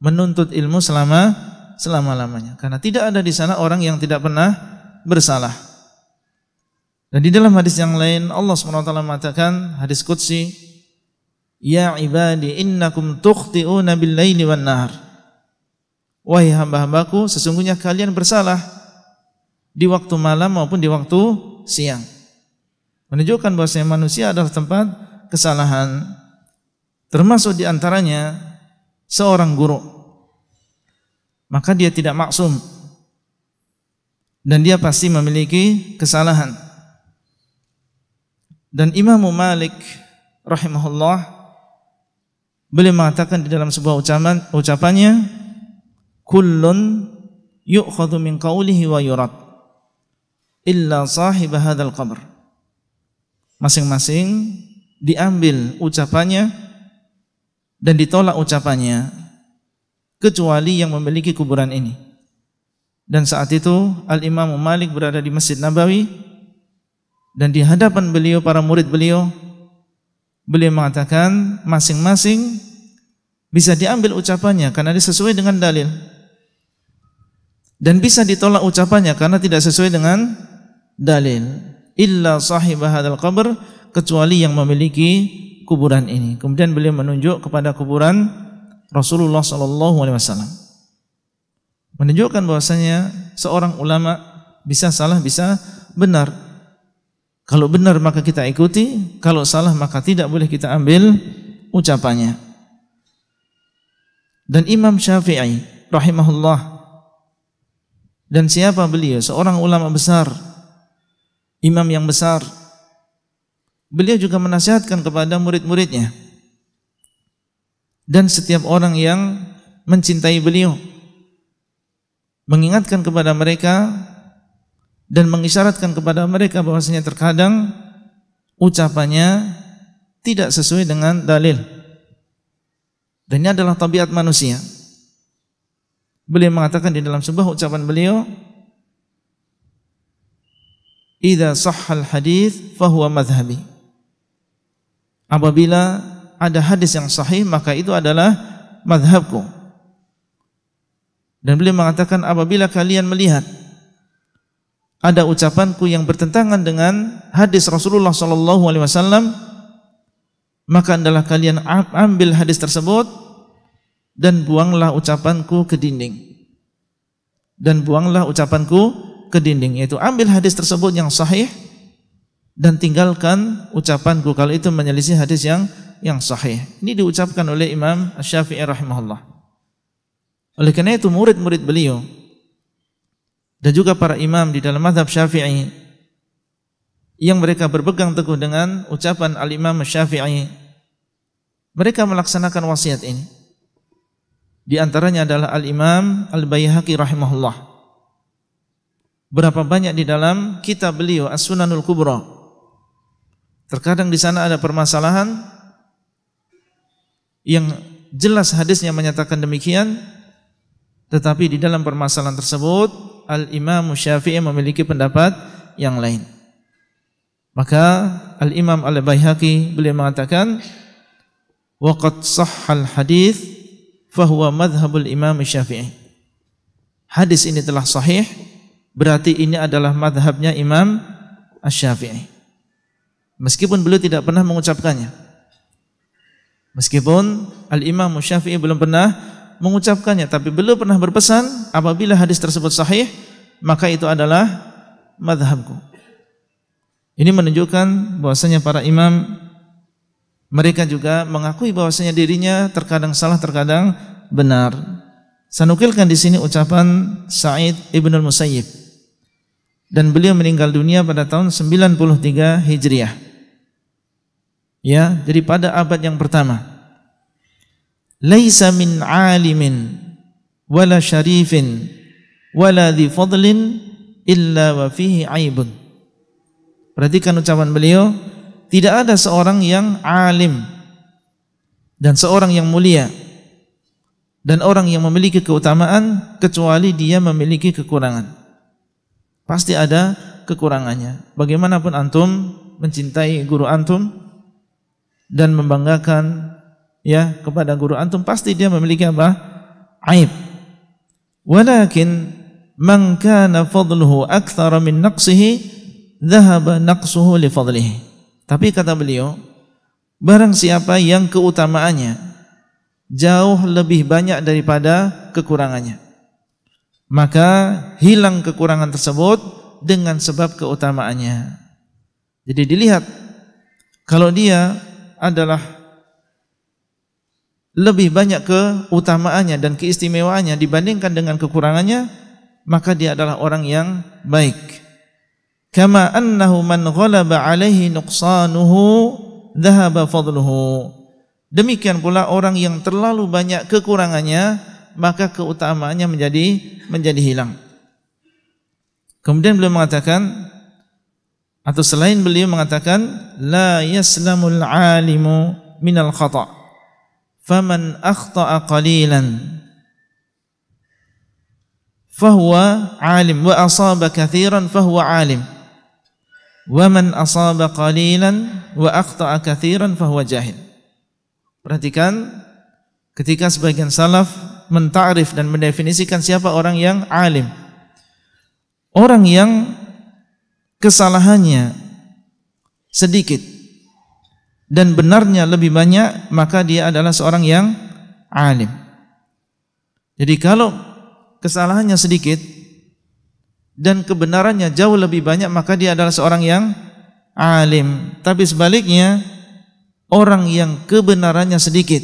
menuntut ilmu selama selama-lamanya. Karena tidak ada di sana orang yang tidak pernah bersalah. Dan di dalam hadis yang lain Allah SWT mengatakan hadis Qudsi Ya ibadi innakum tukhti'una bil-laili wan-nahar Wahai hamba-hambaku sesungguhnya kalian bersalah di waktu malam maupun di waktu siang menunjukkan bahwasanya manusia adalah tempat kesalahan termasuk diantaranya seorang guru maka dia tidak maksum dan dia pasti memiliki kesalahan. Dan Imam Malik rahimahullah beliau mengatakan di dalam sebuah ucapan ucapannya kullun yu'khadhu min qawlihi wa yurad illa sahib hadzal qabr. Masing-masing diambil ucapannya dan ditolak ucapannya kecuali yang memiliki kuburan ini. Dan saat itu Al-Imam Malik berada di Masjid Nabawi dan di hadapan beliau para murid beliau beliau mengatakan masing-masing bisa diambil ucapannya karena dia sesuai dengan dalil dan bisa ditolak ucapannya karena tidak sesuai dengan dalil illa sahibah hadal qabr kecuali yang memiliki kuburan ini kemudian beliau menunjuk kepada kuburan Rasulullah Shallallahu Alaihi Wasallam menunjukkan bahwasanya seorang ulama bisa salah bisa benar kalau benar maka kita ikuti kalau salah maka tidak boleh kita ambil ucapannya dan Imam Syafi'i rahimahullah dan siapa beliau seorang ulama besar imam yang besar beliau juga menasihatkan kepada murid-muridnya dan setiap orang yang mencintai beliau mengingatkan kepada mereka dan mengisyaratkan kepada mereka bahwasanya terkadang ucapannya tidak sesuai dengan dalil dan ini adalah tabiat manusia beliau mengatakan di dalam sebuah ucapan beliau idza sahhal hadis fahuwa madhhabi apabila ada hadis yang sahih maka itu adalah madhabku dan beliau mengatakan apabila kalian melihat ada ucapanku yang bertentangan dengan hadis Rasulullah saw, alaihi wasallam maka adalah kalian ambil hadis tersebut dan buanglah ucapanku ke dinding dan buanglah ucapanku ke dinding yaitu ambil hadis tersebut yang sahih dan tinggalkan ucapanku kalau itu menyelisih hadis yang yang sahih. Ini diucapkan oleh Imam Syafi'i rahimahullah. Oleh karena itu murid-murid beliau dan juga para imam di dalam mazhab Syafi'i yang mereka berpegang teguh dengan ucapan al-Imam Syafi'i mereka melaksanakan wasiat ini. Di antaranya adalah al-Imam Al-Baihaqi rahimahullah. Berapa banyak di dalam kitab beliau As-Sunanul Kubra. Terkadang di sana ada permasalahan yang jelas hadisnya menyatakan demikian tetapi di dalam permasalahan tersebut Al-Imam Syafi'i memiliki pendapat yang lain maka Al-Imam Al-Baihaqi beliau mengatakan waqad sahhal hadis fahuwa madhhabul Imam Syafi'i hadis ini telah sahih berarti ini adalah madhabnya Imam Asy-Syafi'i meskipun beliau tidak pernah mengucapkannya Meskipun Al-Imam Syafi'i belum pernah mengucapkannya tapi belum pernah berpesan apabila hadis tersebut sahih maka itu adalah madhabku. Ini menunjukkan bahwasanya para imam mereka juga mengakui bahwasanya dirinya terkadang salah terkadang benar. Saya nukilkan di sini ucapan Sa'id Ibn al-Musayyib dan beliau meninggal dunia pada tahun 93 Hijriah ya jadi pada abad yang pertama laisa min alimin wala syarifin wala dhi fadlin illa wa fihi aibun perhatikan ucapan beliau tidak ada seorang yang alim dan seorang yang mulia dan orang yang memiliki keutamaan kecuali dia memiliki kekurangan pasti ada kekurangannya bagaimanapun antum mencintai guru antum dan membanggakan ya kepada guru antum pasti dia memiliki apa? aib. Walakin man kana fadluhu akthara min naqsihi dhahaba naqsuhu li fadlihi. Tapi kata beliau, barang siapa yang keutamaannya jauh lebih banyak daripada kekurangannya, maka hilang kekurangan tersebut dengan sebab keutamaannya. Jadi dilihat kalau dia adalah lebih banyak keutamaannya dan keistimewaannya dibandingkan dengan kekurangannya, maka dia adalah orang yang baik. Kama annahu man ghalaba alaihi nuqsanuhu dhahaba fadluhu. Demikian pula orang yang terlalu banyak kekurangannya, maka keutamaannya menjadi menjadi hilang. Kemudian beliau mengatakan atau selain beliau mengatakan la yaslamul alimu minal khata faman akhta'a qalilan fahuwa alim wa asaba kathiran fahuwa alim wa man asaba qalilan wa akhta'a kathiran fahuwa jahil perhatikan ketika sebagian salaf menta'rif dan mendefinisikan siapa orang yang alim orang yang kesalahannya sedikit dan benarnya lebih banyak maka dia adalah seorang yang alim. Jadi kalau kesalahannya sedikit dan kebenarannya jauh lebih banyak maka dia adalah seorang yang alim. Tapi sebaliknya orang yang kebenarannya sedikit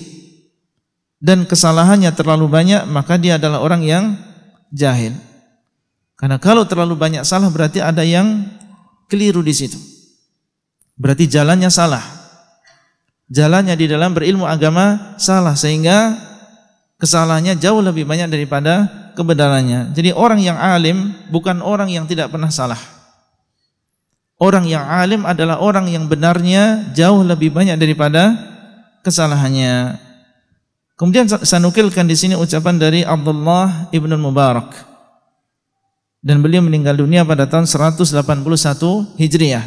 dan kesalahannya terlalu banyak maka dia adalah orang yang jahil. Karena kalau terlalu banyak salah berarti ada yang keliru di situ. Berarti jalannya salah. Jalannya di dalam berilmu agama salah sehingga kesalahannya jauh lebih banyak daripada kebenarannya. Jadi orang yang alim bukan orang yang tidak pernah salah. Orang yang alim adalah orang yang benarnya jauh lebih banyak daripada kesalahannya. Kemudian saya nukilkan di sini ucapan dari Abdullah ibn Mubarak dan beliau meninggal dunia pada tahun 181 Hijriah.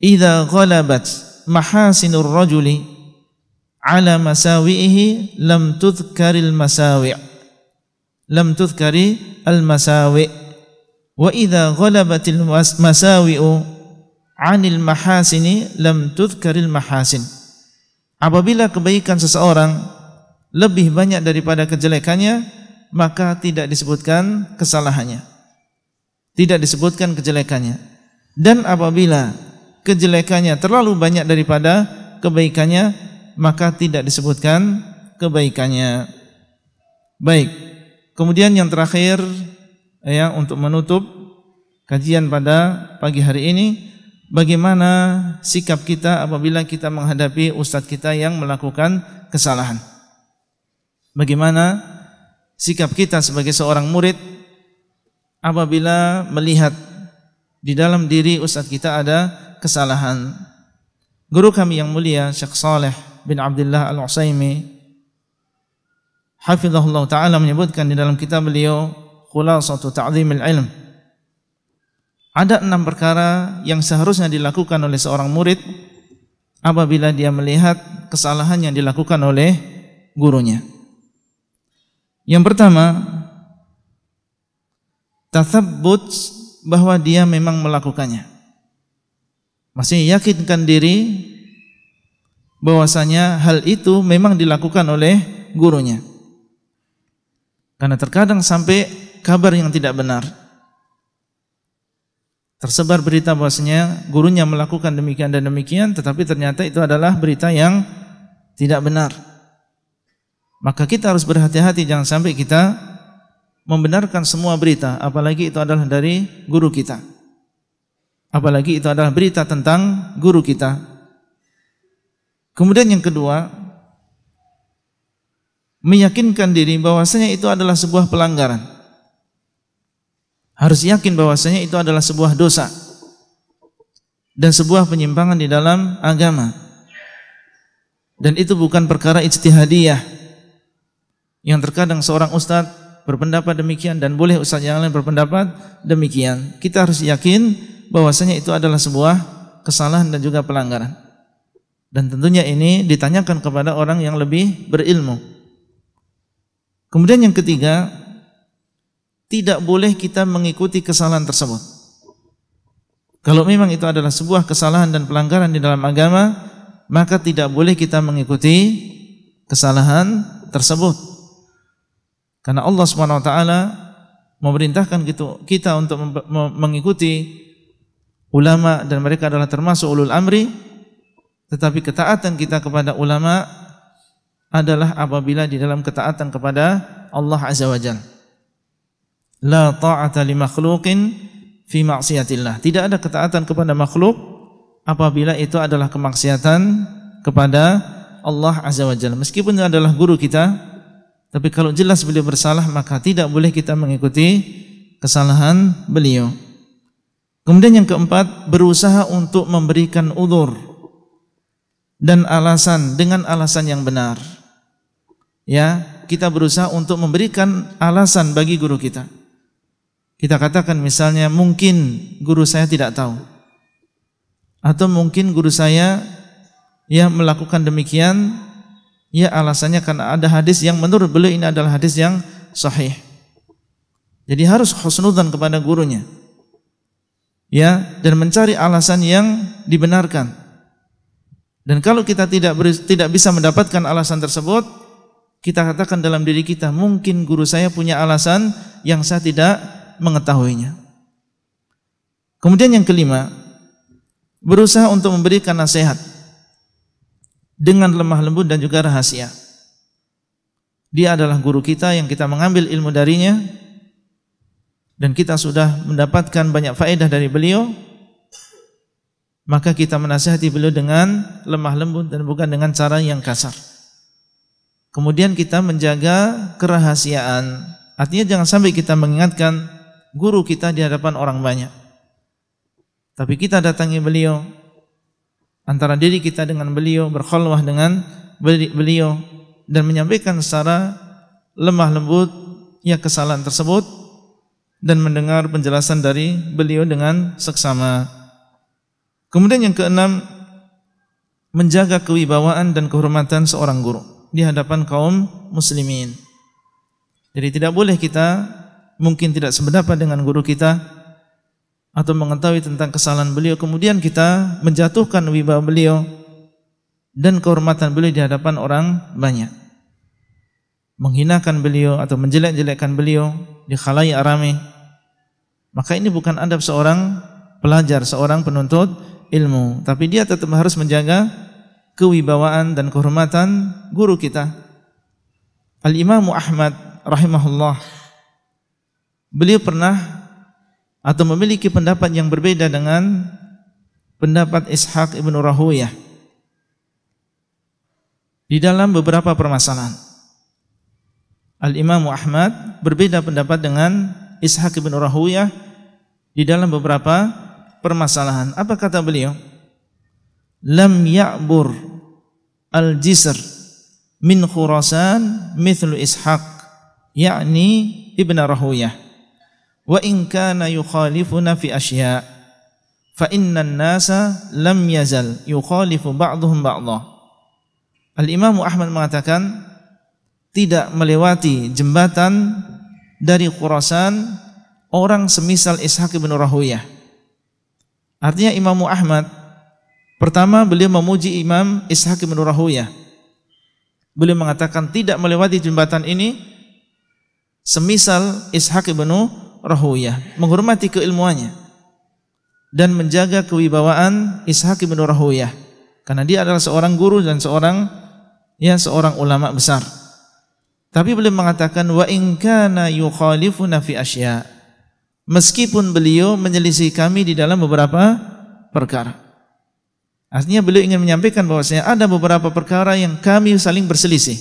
Idza ghalabat mahasinur rajuli ala masawihi lam tudhkaril masawi' lam tudhkari al masawi' wa idza ghalabatil masawi'u anil mahasini lam tudhkaril mahasin apabila kebaikan seseorang lebih banyak daripada kejelekannya maka tidak disebutkan kesalahannya. Tidak disebutkan kejelekannya. Dan apabila kejelekannya terlalu banyak daripada kebaikannya, maka tidak disebutkan kebaikannya. Baik. Kemudian yang terakhir ya untuk menutup kajian pada pagi hari ini bagaimana sikap kita apabila kita menghadapi ustadz kita yang melakukan kesalahan. Bagaimana sikap kita sebagai seorang murid apabila melihat di dalam diri ustaz kita ada kesalahan. Guru kami yang mulia Syekh Saleh bin Abdullah Al-Utsaimin hafizahullah taala menyebutkan di dalam kitab beliau Khulasatu Ta'dhimil Ilm. Ada enam perkara yang seharusnya dilakukan oleh seorang murid apabila dia melihat kesalahan yang dilakukan oleh gurunya. Yang pertama, tathabbut bahwa dia memang melakukannya. Masih yakinkan diri bahwasanya hal itu memang dilakukan oleh gurunya. Karena terkadang sampai kabar yang tidak benar. Tersebar berita bahwasanya gurunya melakukan demikian dan demikian tetapi ternyata itu adalah berita yang tidak benar. Maka kita harus berhati-hati jangan sampai kita membenarkan semua berita, apalagi itu adalah dari guru kita. Apalagi itu adalah berita tentang guru kita. Kemudian yang kedua, meyakinkan diri bahwasanya itu adalah sebuah pelanggaran. Harus yakin bahwasanya itu adalah sebuah dosa dan sebuah penyimpangan di dalam agama. Dan itu bukan perkara ijtihadiyah yang terkadang seorang ustadz berpendapat demikian dan boleh ustadz yang lain berpendapat demikian. Kita harus yakin bahwasanya itu adalah sebuah kesalahan dan juga pelanggaran. Dan tentunya ini ditanyakan kepada orang yang lebih berilmu. Kemudian yang ketiga, tidak boleh kita mengikuti kesalahan tersebut. Kalau memang itu adalah sebuah kesalahan dan pelanggaran di dalam agama, maka tidak boleh kita mengikuti kesalahan tersebut. Karena Allah Subhanahu wa taala memerintahkan gitu, kita untuk mengikuti ulama dan mereka adalah termasuk ulul amri tetapi ketaatan kita kepada ulama adalah apabila di dalam ketaatan kepada Allah Azza wa Jalla. La ta'ata li fi maksiatillah. Tidak ada ketaatan kepada makhluk apabila itu adalah kemaksiatan kepada Allah Azza wa Jalla. Meskipun adalah guru kita, tapi kalau jelas beliau bersalah maka tidak boleh kita mengikuti kesalahan beliau. Kemudian yang keempat, berusaha untuk memberikan udur dan alasan dengan alasan yang benar. Ya, kita berusaha untuk memberikan alasan bagi guru kita. Kita katakan misalnya mungkin guru saya tidak tahu atau mungkin guru saya ya melakukan demikian Ya alasannya karena ada hadis yang menurut beliau ini adalah hadis yang sahih. Jadi harus husnudan kepada gurunya. Ya, dan mencari alasan yang dibenarkan. Dan kalau kita tidak ber, tidak bisa mendapatkan alasan tersebut, kita katakan dalam diri kita, mungkin guru saya punya alasan yang saya tidak mengetahuinya. Kemudian yang kelima, berusaha untuk memberikan nasihat dengan lemah lembut dan juga rahasia. Dia adalah guru kita yang kita mengambil ilmu darinya dan kita sudah mendapatkan banyak faedah dari beliau. Maka kita menasihati beliau dengan lemah lembut dan bukan dengan cara yang kasar. Kemudian kita menjaga kerahasiaan. Artinya jangan sampai kita mengingatkan guru kita di hadapan orang banyak. Tapi kita datangi beliau antara diri kita dengan beliau, berkhulwah dengan beliau dan menyampaikan secara lemah lembut ya kesalahan tersebut dan mendengar penjelasan dari beliau dengan seksama. Kemudian yang keenam, menjaga kewibawaan dan kehormatan seorang guru di hadapan kaum muslimin. Jadi tidak boleh kita mungkin tidak sependapat dengan guru kita, atau mengetahui tentang kesalahan beliau kemudian kita menjatuhkan wibawa beliau dan kehormatan beliau di hadapan orang banyak menghinakan beliau atau menjelek-jelekkan beliau di khalayak ramai maka ini bukan adab seorang pelajar seorang penuntut ilmu tapi dia tetap harus menjaga kewibawaan dan kehormatan guru kita al Ahmad rahimahullah beliau pernah atau memiliki pendapat yang berbeda dengan pendapat Ishaq ibn Rahuyah di dalam beberapa permasalahan. Al-Imam Ahmad berbeda pendapat dengan Ishaq ibn Rahuyah di dalam beberapa permasalahan. Apa kata beliau? Lam ya'bur al-jisr min khurasan mithlu Ishaq yakni Ibn Rahuyah wa in kana yukhalifuna fi asya fa innan nasa lam yazal yukhalifu ba'dhum ba'dha Al Imam Ahmad mengatakan tidak melewati jembatan dari Khurasan orang semisal Ishaq bin Rahuyah artinya Imam Ahmad pertama beliau memuji Imam Ishaq bin Rahuyah beliau mengatakan tidak melewati jembatan ini semisal Ishaq bin Rahuyah, menghormati keilmuannya dan menjaga kewibawaan Ishak bin Rahuyah karena dia adalah seorang guru dan seorang ya seorang ulama besar. Tapi beliau mengatakan wa in kana yukhalifuna fi asya. Meskipun beliau menyelisih kami di dalam beberapa perkara. Artinya beliau ingin menyampaikan bahwasanya ada beberapa perkara yang kami saling berselisih.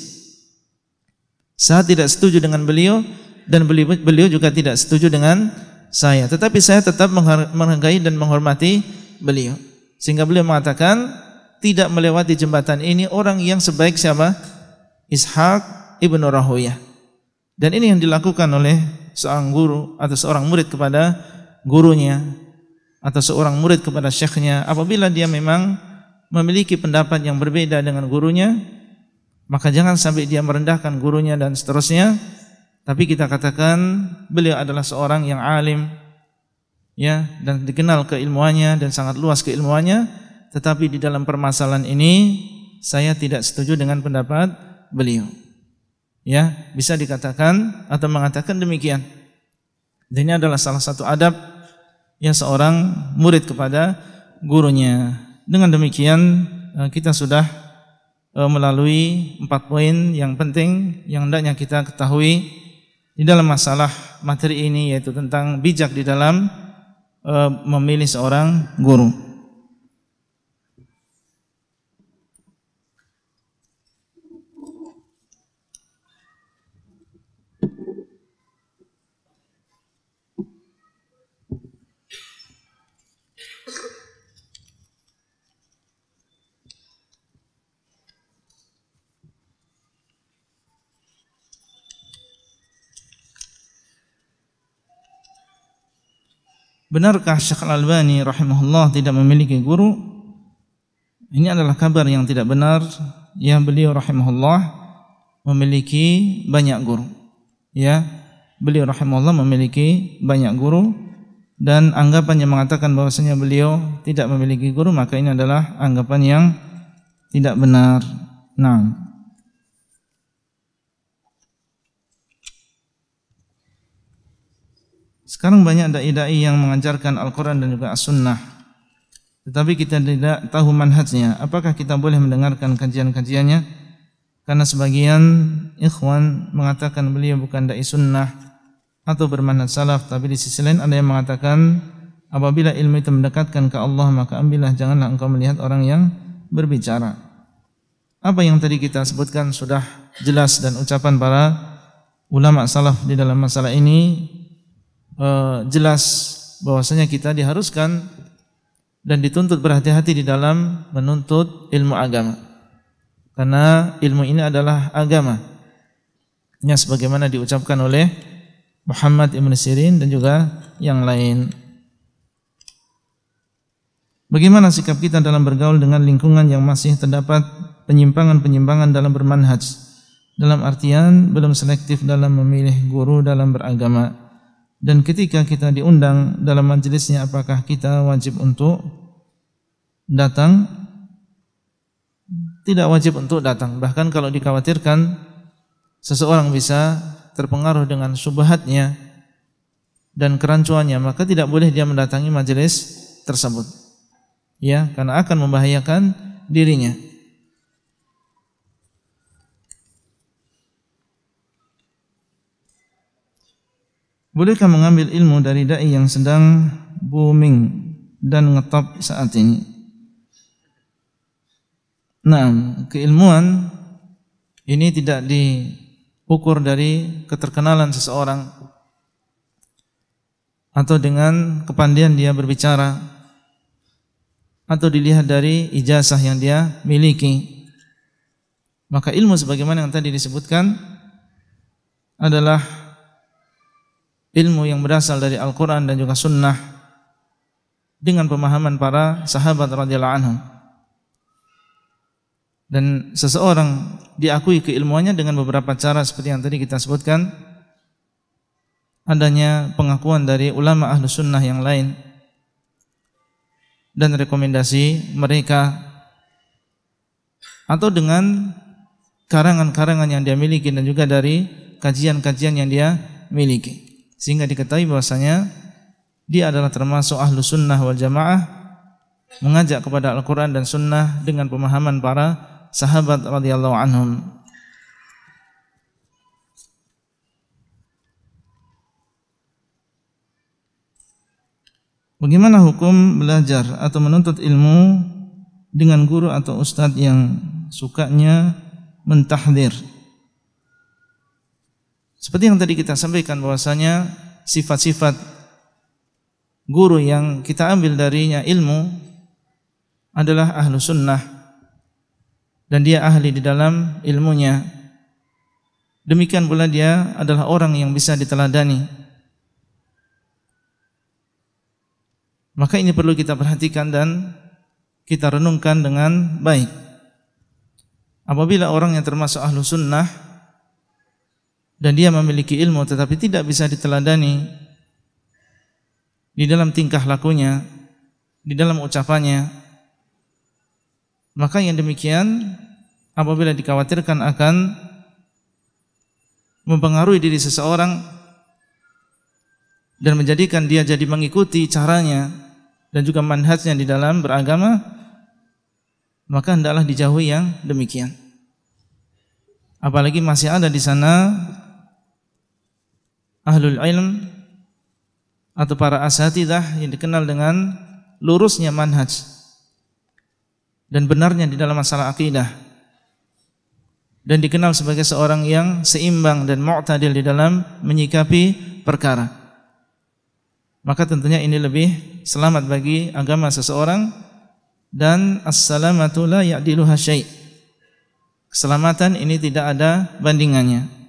Saya tidak setuju dengan beliau dan beliau, beliau juga tidak setuju dengan saya. Tetapi saya tetap menghargai dan menghormati beliau. Sehingga beliau mengatakan tidak melewati jembatan ini orang yang sebaik siapa? Ishak ibnu Rahoyah. Dan ini yang dilakukan oleh seorang guru atau seorang murid kepada gurunya atau seorang murid kepada syekhnya apabila dia memang memiliki pendapat yang berbeda dengan gurunya maka jangan sampai dia merendahkan gurunya dan seterusnya tapi kita katakan beliau adalah seorang yang alim ya dan dikenal keilmuannya dan sangat luas keilmuannya, tetapi di dalam permasalahan ini saya tidak setuju dengan pendapat beliau. Ya, bisa dikatakan atau mengatakan demikian. Dan ini adalah salah satu adab yang seorang murid kepada gurunya. Dengan demikian eh, kita sudah eh, melalui empat poin yang penting yang hendaknya kita ketahui di dalam masalah materi ini yaitu tentang bijak di dalam eh, memilih seorang guru. Benarkah Syekh Al-Albani rahimahullah tidak memiliki guru? Ini adalah kabar yang tidak benar yang beliau rahimahullah memiliki banyak guru. Ya, beliau rahimahullah memiliki banyak guru dan anggapan yang mengatakan bahwasanya beliau tidak memiliki guru maka ini adalah anggapan yang tidak benar. Nah, Sekarang banyak dai-dai yang mengajarkan Al-Quran dan juga As-Sunnah. Tetapi kita tidak tahu manhajnya. Apakah kita boleh mendengarkan kajian-kajiannya? Karena sebagian ikhwan mengatakan beliau bukan dai sunnah atau bermanhaj salaf. Tapi di sisi lain ada yang mengatakan apabila ilmu itu mendekatkan ke Allah maka ambillah janganlah engkau melihat orang yang berbicara. Apa yang tadi kita sebutkan sudah jelas dan ucapan para ulama salaf di dalam masalah ini e, jelas bahwasanya kita diharuskan dan dituntut berhati-hati di dalam menuntut ilmu agama. Karena ilmu ini adalah agama. Ya sebagaimana diucapkan oleh Muhammad Ibn Sirin dan juga yang lain. Bagaimana sikap kita dalam bergaul dengan lingkungan yang masih terdapat penyimpangan-penyimpangan dalam bermanhaj? Dalam artian belum selektif dalam memilih guru dalam beragama dan ketika kita diundang dalam majelisnya apakah kita wajib untuk datang tidak wajib untuk datang bahkan kalau dikhawatirkan seseorang bisa terpengaruh dengan subhatnya dan kerancuannya maka tidak boleh dia mendatangi majelis tersebut ya karena akan membahayakan dirinya Bolehkah mengambil ilmu dari dai yang sedang booming dan ngetop saat ini? Nah, keilmuan ini tidak diukur dari keterkenalan seseorang atau dengan kepandian dia berbicara atau dilihat dari ijazah yang dia miliki. Maka ilmu sebagaimana yang tadi disebutkan adalah ilmu yang berasal dari Al-Quran dan juga Sunnah dengan pemahaman para sahabat radhiyallahu anhum. Dan seseorang diakui keilmuannya dengan beberapa cara seperti yang tadi kita sebutkan adanya pengakuan dari ulama ahlu sunnah yang lain dan rekomendasi mereka atau dengan karangan-karangan yang dia miliki dan juga dari kajian-kajian yang dia miliki sehingga diketahui bahwasanya dia adalah termasuk ahlu sunnah wal jamaah mengajak kepada Al-Quran dan sunnah dengan pemahaman para sahabat radhiyallahu anhum Bagaimana hukum belajar atau menuntut ilmu dengan guru atau ustadz yang sukanya mentahdir seperti yang tadi kita sampaikan bahwasanya sifat-sifat guru yang kita ambil darinya ilmu adalah ahlu sunnah dan dia ahli di dalam ilmunya. Demikian pula dia adalah orang yang bisa diteladani. Maka ini perlu kita perhatikan dan kita renungkan dengan baik. Apabila orang yang termasuk ahlu sunnah dan dia memiliki ilmu tetapi tidak bisa diteladani di dalam tingkah lakunya, di dalam ucapannya, maka yang demikian apabila dikhawatirkan akan mempengaruhi diri seseorang dan menjadikan dia jadi mengikuti caranya dan juga manhajnya di dalam beragama maka hendaklah dijauhi yang demikian apalagi masih ada di sana ahlul ilm atau para asatidah yang dikenal dengan lurusnya manhaj dan benarnya di dalam masalah akidah dan dikenal sebagai seorang yang seimbang dan mu'tadil di dalam menyikapi perkara maka tentunya ini lebih selamat bagi agama seseorang dan as-salamatu la ya'diluha syai' keselamatan ini tidak ada bandingannya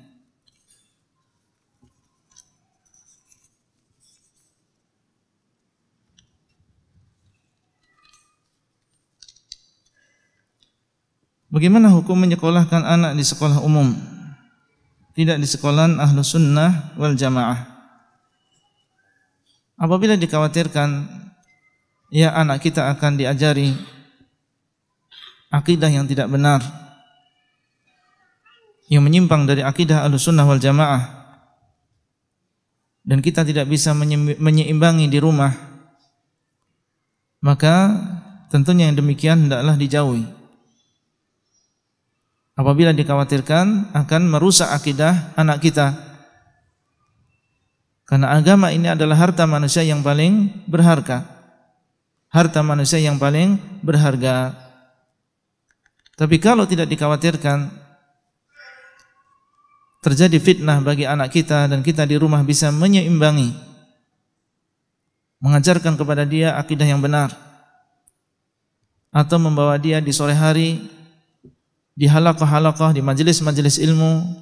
Bagaimana hukum menyekolahkan anak di sekolah umum? Tidak di sekolahan ahlu sunnah wal jamaah. Apabila dikhawatirkan ya anak kita akan diajari akidah yang tidak benar yang menyimpang dari akidah ahlu sunnah wal jamaah dan kita tidak bisa menyeimbangi di rumah maka tentunya yang demikian hendaklah dijauhi apabila dikhawatirkan akan merusak akidah anak kita. Karena agama ini adalah harta manusia yang paling berharga. Harta manusia yang paling berharga. Tapi kalau tidak dikhawatirkan terjadi fitnah bagi anak kita dan kita di rumah bisa menyeimbangi mengajarkan kepada dia akidah yang benar atau membawa dia di sore hari di halaqah-halaqah, di majelis-majelis ilmu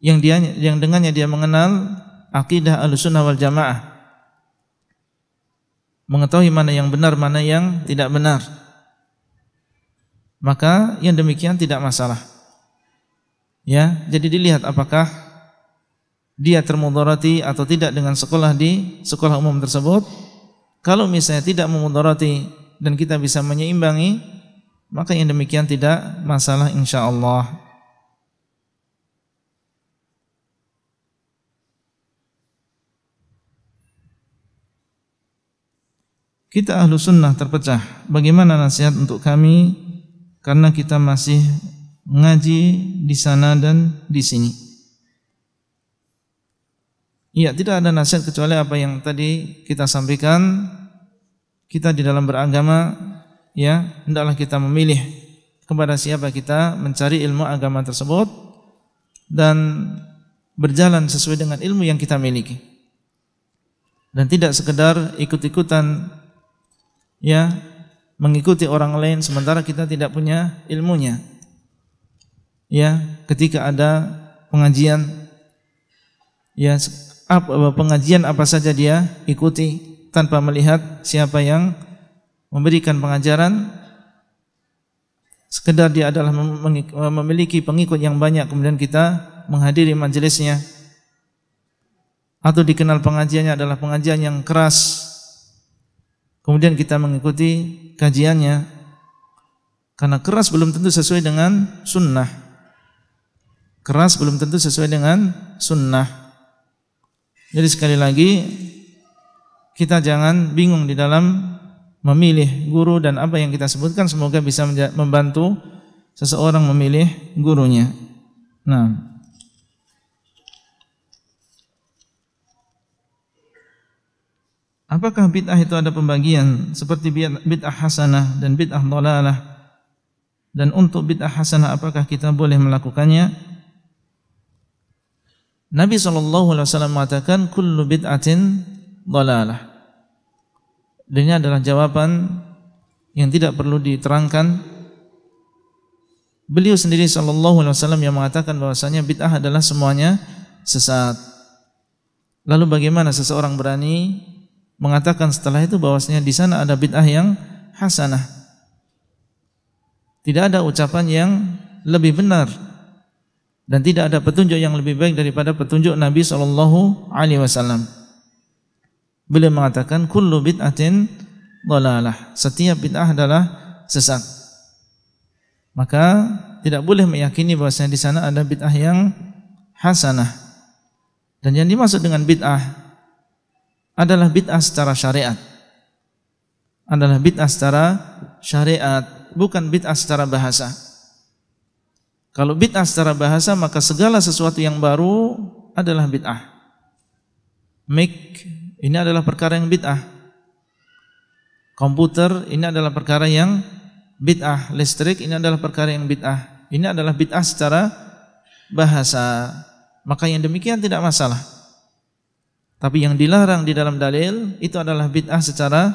yang dia yang dengannya dia mengenal akidah Ahlussunnah wal Jamaah. Mengetahui mana yang benar, mana yang tidak benar. Maka yang demikian tidak masalah. Ya, jadi dilihat apakah dia termudarati atau tidak dengan sekolah di sekolah umum tersebut. Kalau misalnya tidak memudarati dan kita bisa menyeimbangi, maka yang demikian tidak masalah insya Allah. Kita ahlu sunnah terpecah. Bagaimana nasihat untuk kami? Karena kita masih ngaji di sana dan di sini. Iya, tidak ada nasihat kecuali apa yang tadi kita sampaikan. Kita di dalam beragama ya hendaklah kita memilih kepada siapa kita mencari ilmu agama tersebut dan berjalan sesuai dengan ilmu yang kita miliki dan tidak sekedar ikut-ikutan ya mengikuti orang lain sementara kita tidak punya ilmunya ya ketika ada pengajian ya pengajian apa saja dia ikuti tanpa melihat siapa yang memberikan pengajaran sekedar dia adalah memiliki pengikut yang banyak kemudian kita menghadiri majelisnya atau dikenal pengajiannya adalah pengajian yang keras kemudian kita mengikuti kajiannya karena keras belum tentu sesuai dengan sunnah keras belum tentu sesuai dengan sunnah jadi sekali lagi kita jangan bingung di dalam memilih guru dan apa yang kita sebutkan semoga bisa membantu seseorang memilih gurunya. Nah, Apakah bid'ah itu ada pembagian seperti bid'ah hasanah dan bid'ah dolalah? Dan untuk bid'ah hasanah apakah kita boleh melakukannya? Nabi saw. mengatakan kullu bid'atin dhalalah. Dan ini adalah jawaban yang tidak perlu diterangkan. Beliau sendiri sallallahu alaihi wasallam yang mengatakan bahwasanya bid'ah adalah semuanya sesat. Lalu bagaimana seseorang berani mengatakan setelah itu bahwasanya di sana ada bid'ah yang hasanah? Tidak ada ucapan yang lebih benar dan tidak ada petunjuk yang lebih baik daripada petunjuk Nabi sallallahu alaihi wasallam. Beliau mengatakan kullu bid'atin dalalah. Setiap bid'ah adalah sesat. Maka tidak boleh meyakini bahwasanya di sana ada bid'ah yang hasanah. Dan yang dimaksud dengan bid'ah adalah bid'ah secara syariat. Adalah bid'ah secara syariat, bukan bid'ah secara bahasa. Kalau bid'ah secara bahasa maka segala sesuatu yang baru adalah bid'ah. make ini adalah perkara yang bid'ah. Komputer ini adalah perkara yang bid'ah. Listrik ini adalah perkara yang bid'ah. Ini adalah bid'ah secara bahasa. Maka yang demikian tidak masalah. Tapi yang dilarang di dalam dalil itu adalah bid'ah secara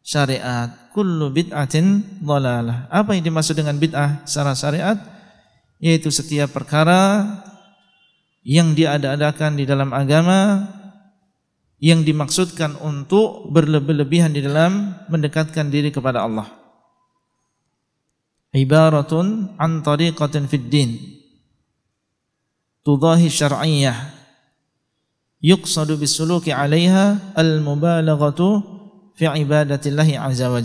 syariat. Kullu bid'atin dhalalah. Apa yang dimaksud dengan bid'ah secara syariat? Yaitu setiap perkara yang diada-adakan di dalam agama yang dimaksudkan untuk berlebih-lebihan di dalam mendekatkan diri kepada Allah. Ibaratun an tariqatin fid din tudahi syar'iyyah yuqsadu bisuluki 'alaiha al-mubalaghatu fi ibadatillahi 'azza wa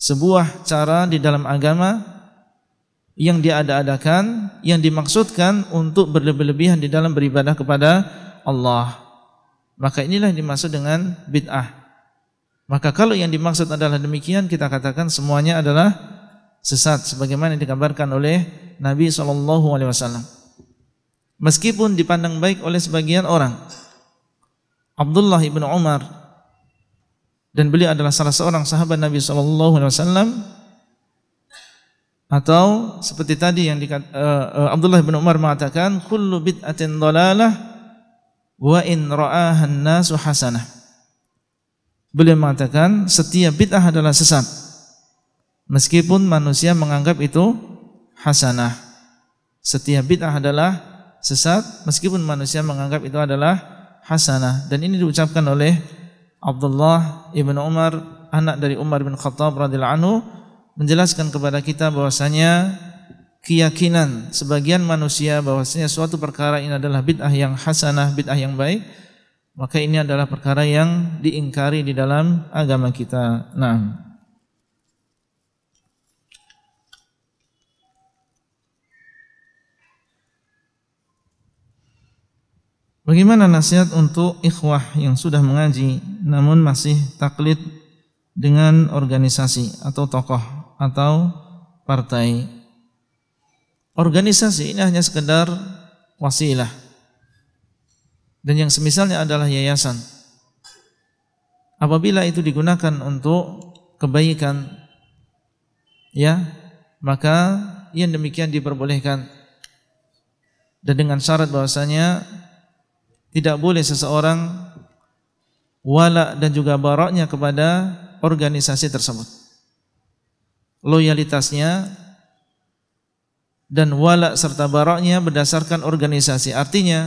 Sebuah cara di dalam agama yang diada-adakan yang dimaksudkan untuk berlebih-lebihan di dalam beribadah kepada Allah. Maka inilah yang dimaksud dengan bid'ah. Maka kalau yang dimaksud adalah demikian, kita katakan semuanya adalah sesat sebagaimana dikabarkan oleh Nabi saw. Meskipun dipandang baik oleh sebagian orang. Abdullah ibn Umar dan beliau adalah salah seorang sahabat Nabi saw. atau seperti tadi yang dikata, uh, eh, uh, eh, Abdullah bin Umar mengatakan kullu bid'atin dalalah wa in ra'ahan nasu hasanah. Beliau mengatakan setiap bid'ah adalah sesat. Meskipun manusia menganggap itu hasanah. Setiap bid'ah adalah sesat meskipun manusia menganggap itu adalah hasanah. Dan ini diucapkan oleh Abdullah ibn Umar, anak dari Umar bin Khattab radhiyallahu anhu menjelaskan kepada kita bahwasanya keyakinan sebagian manusia bahwasanya suatu perkara ini adalah bid'ah yang hasanah, bid'ah yang baik, maka ini adalah perkara yang diingkari di dalam agama kita. Nah, Bagaimana nasihat untuk ikhwah yang sudah mengaji namun masih taklid dengan organisasi atau tokoh atau partai Organisasi ini hanya sekedar wasilah. Dan yang semisalnya adalah yayasan. Apabila itu digunakan untuk kebaikan, ya, maka yang demikian diperbolehkan. Dan dengan syarat bahwasanya tidak boleh seseorang wala dan juga baroknya kepada organisasi tersebut. Loyalitasnya dan wala serta baroknya berdasarkan organisasi. Artinya,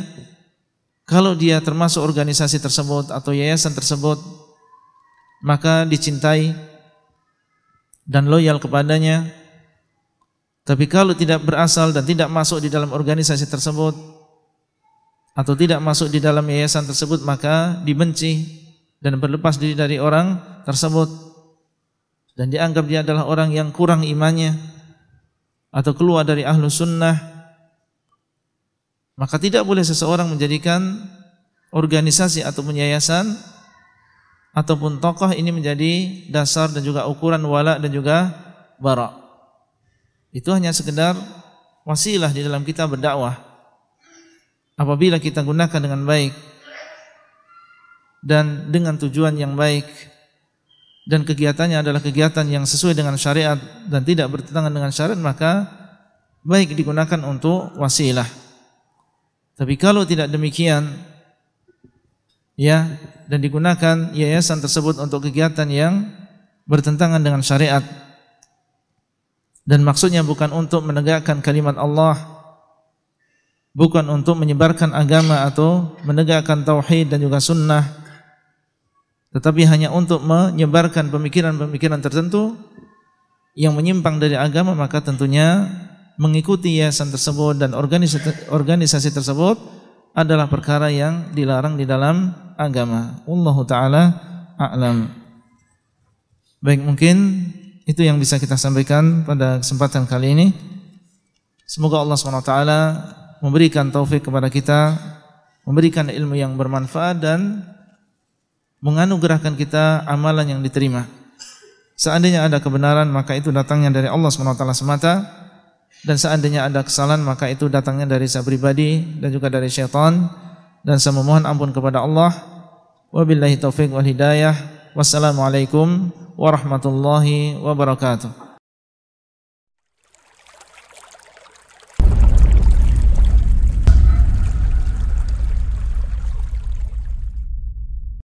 kalau dia termasuk organisasi tersebut atau yayasan tersebut, maka dicintai dan loyal kepadanya. Tapi kalau tidak berasal dan tidak masuk di dalam organisasi tersebut atau tidak masuk di dalam yayasan tersebut, maka dibenci dan berlepas diri dari orang tersebut dan dianggap dia adalah orang yang kurang imannya atau keluar dari ahlu sunnah maka tidak boleh seseorang menjadikan organisasi atau yayasan ataupun tokoh ini menjadi dasar dan juga ukuran wala dan juga barok Itu hanya sekedar wasilah di dalam kita berdakwah. Apabila kita gunakan dengan baik dan dengan tujuan yang baik, dan kegiatannya adalah kegiatan yang sesuai dengan syariat dan tidak bertentangan dengan syariat maka baik digunakan untuk wasilah. Tapi kalau tidak demikian ya dan digunakan yayasan tersebut untuk kegiatan yang bertentangan dengan syariat dan maksudnya bukan untuk menegakkan kalimat Allah bukan untuk menyebarkan agama atau menegakkan tauhid dan juga sunnah tetapi hanya untuk menyebarkan pemikiran-pemikiran tertentu yang menyimpang dari agama maka tentunya mengikuti yayasan tersebut dan organisasi, organisasi tersebut adalah perkara yang dilarang di dalam agama. Allah taala a'lam. Baik mungkin itu yang bisa kita sampaikan pada kesempatan kali ini. Semoga Allah SWT memberikan taufik kepada kita, memberikan ilmu yang bermanfaat dan menganugerahkan kita amalan yang diterima. Seandainya ada kebenaran maka itu datangnya dari Allah SWT semata dan seandainya ada kesalahan maka itu datangnya dari saya pribadi dan juga dari syaitan dan saya memohon ampun kepada Allah. Wabillahi taufik wal hidayah. Wassalamualaikum warahmatullahi wabarakatuh.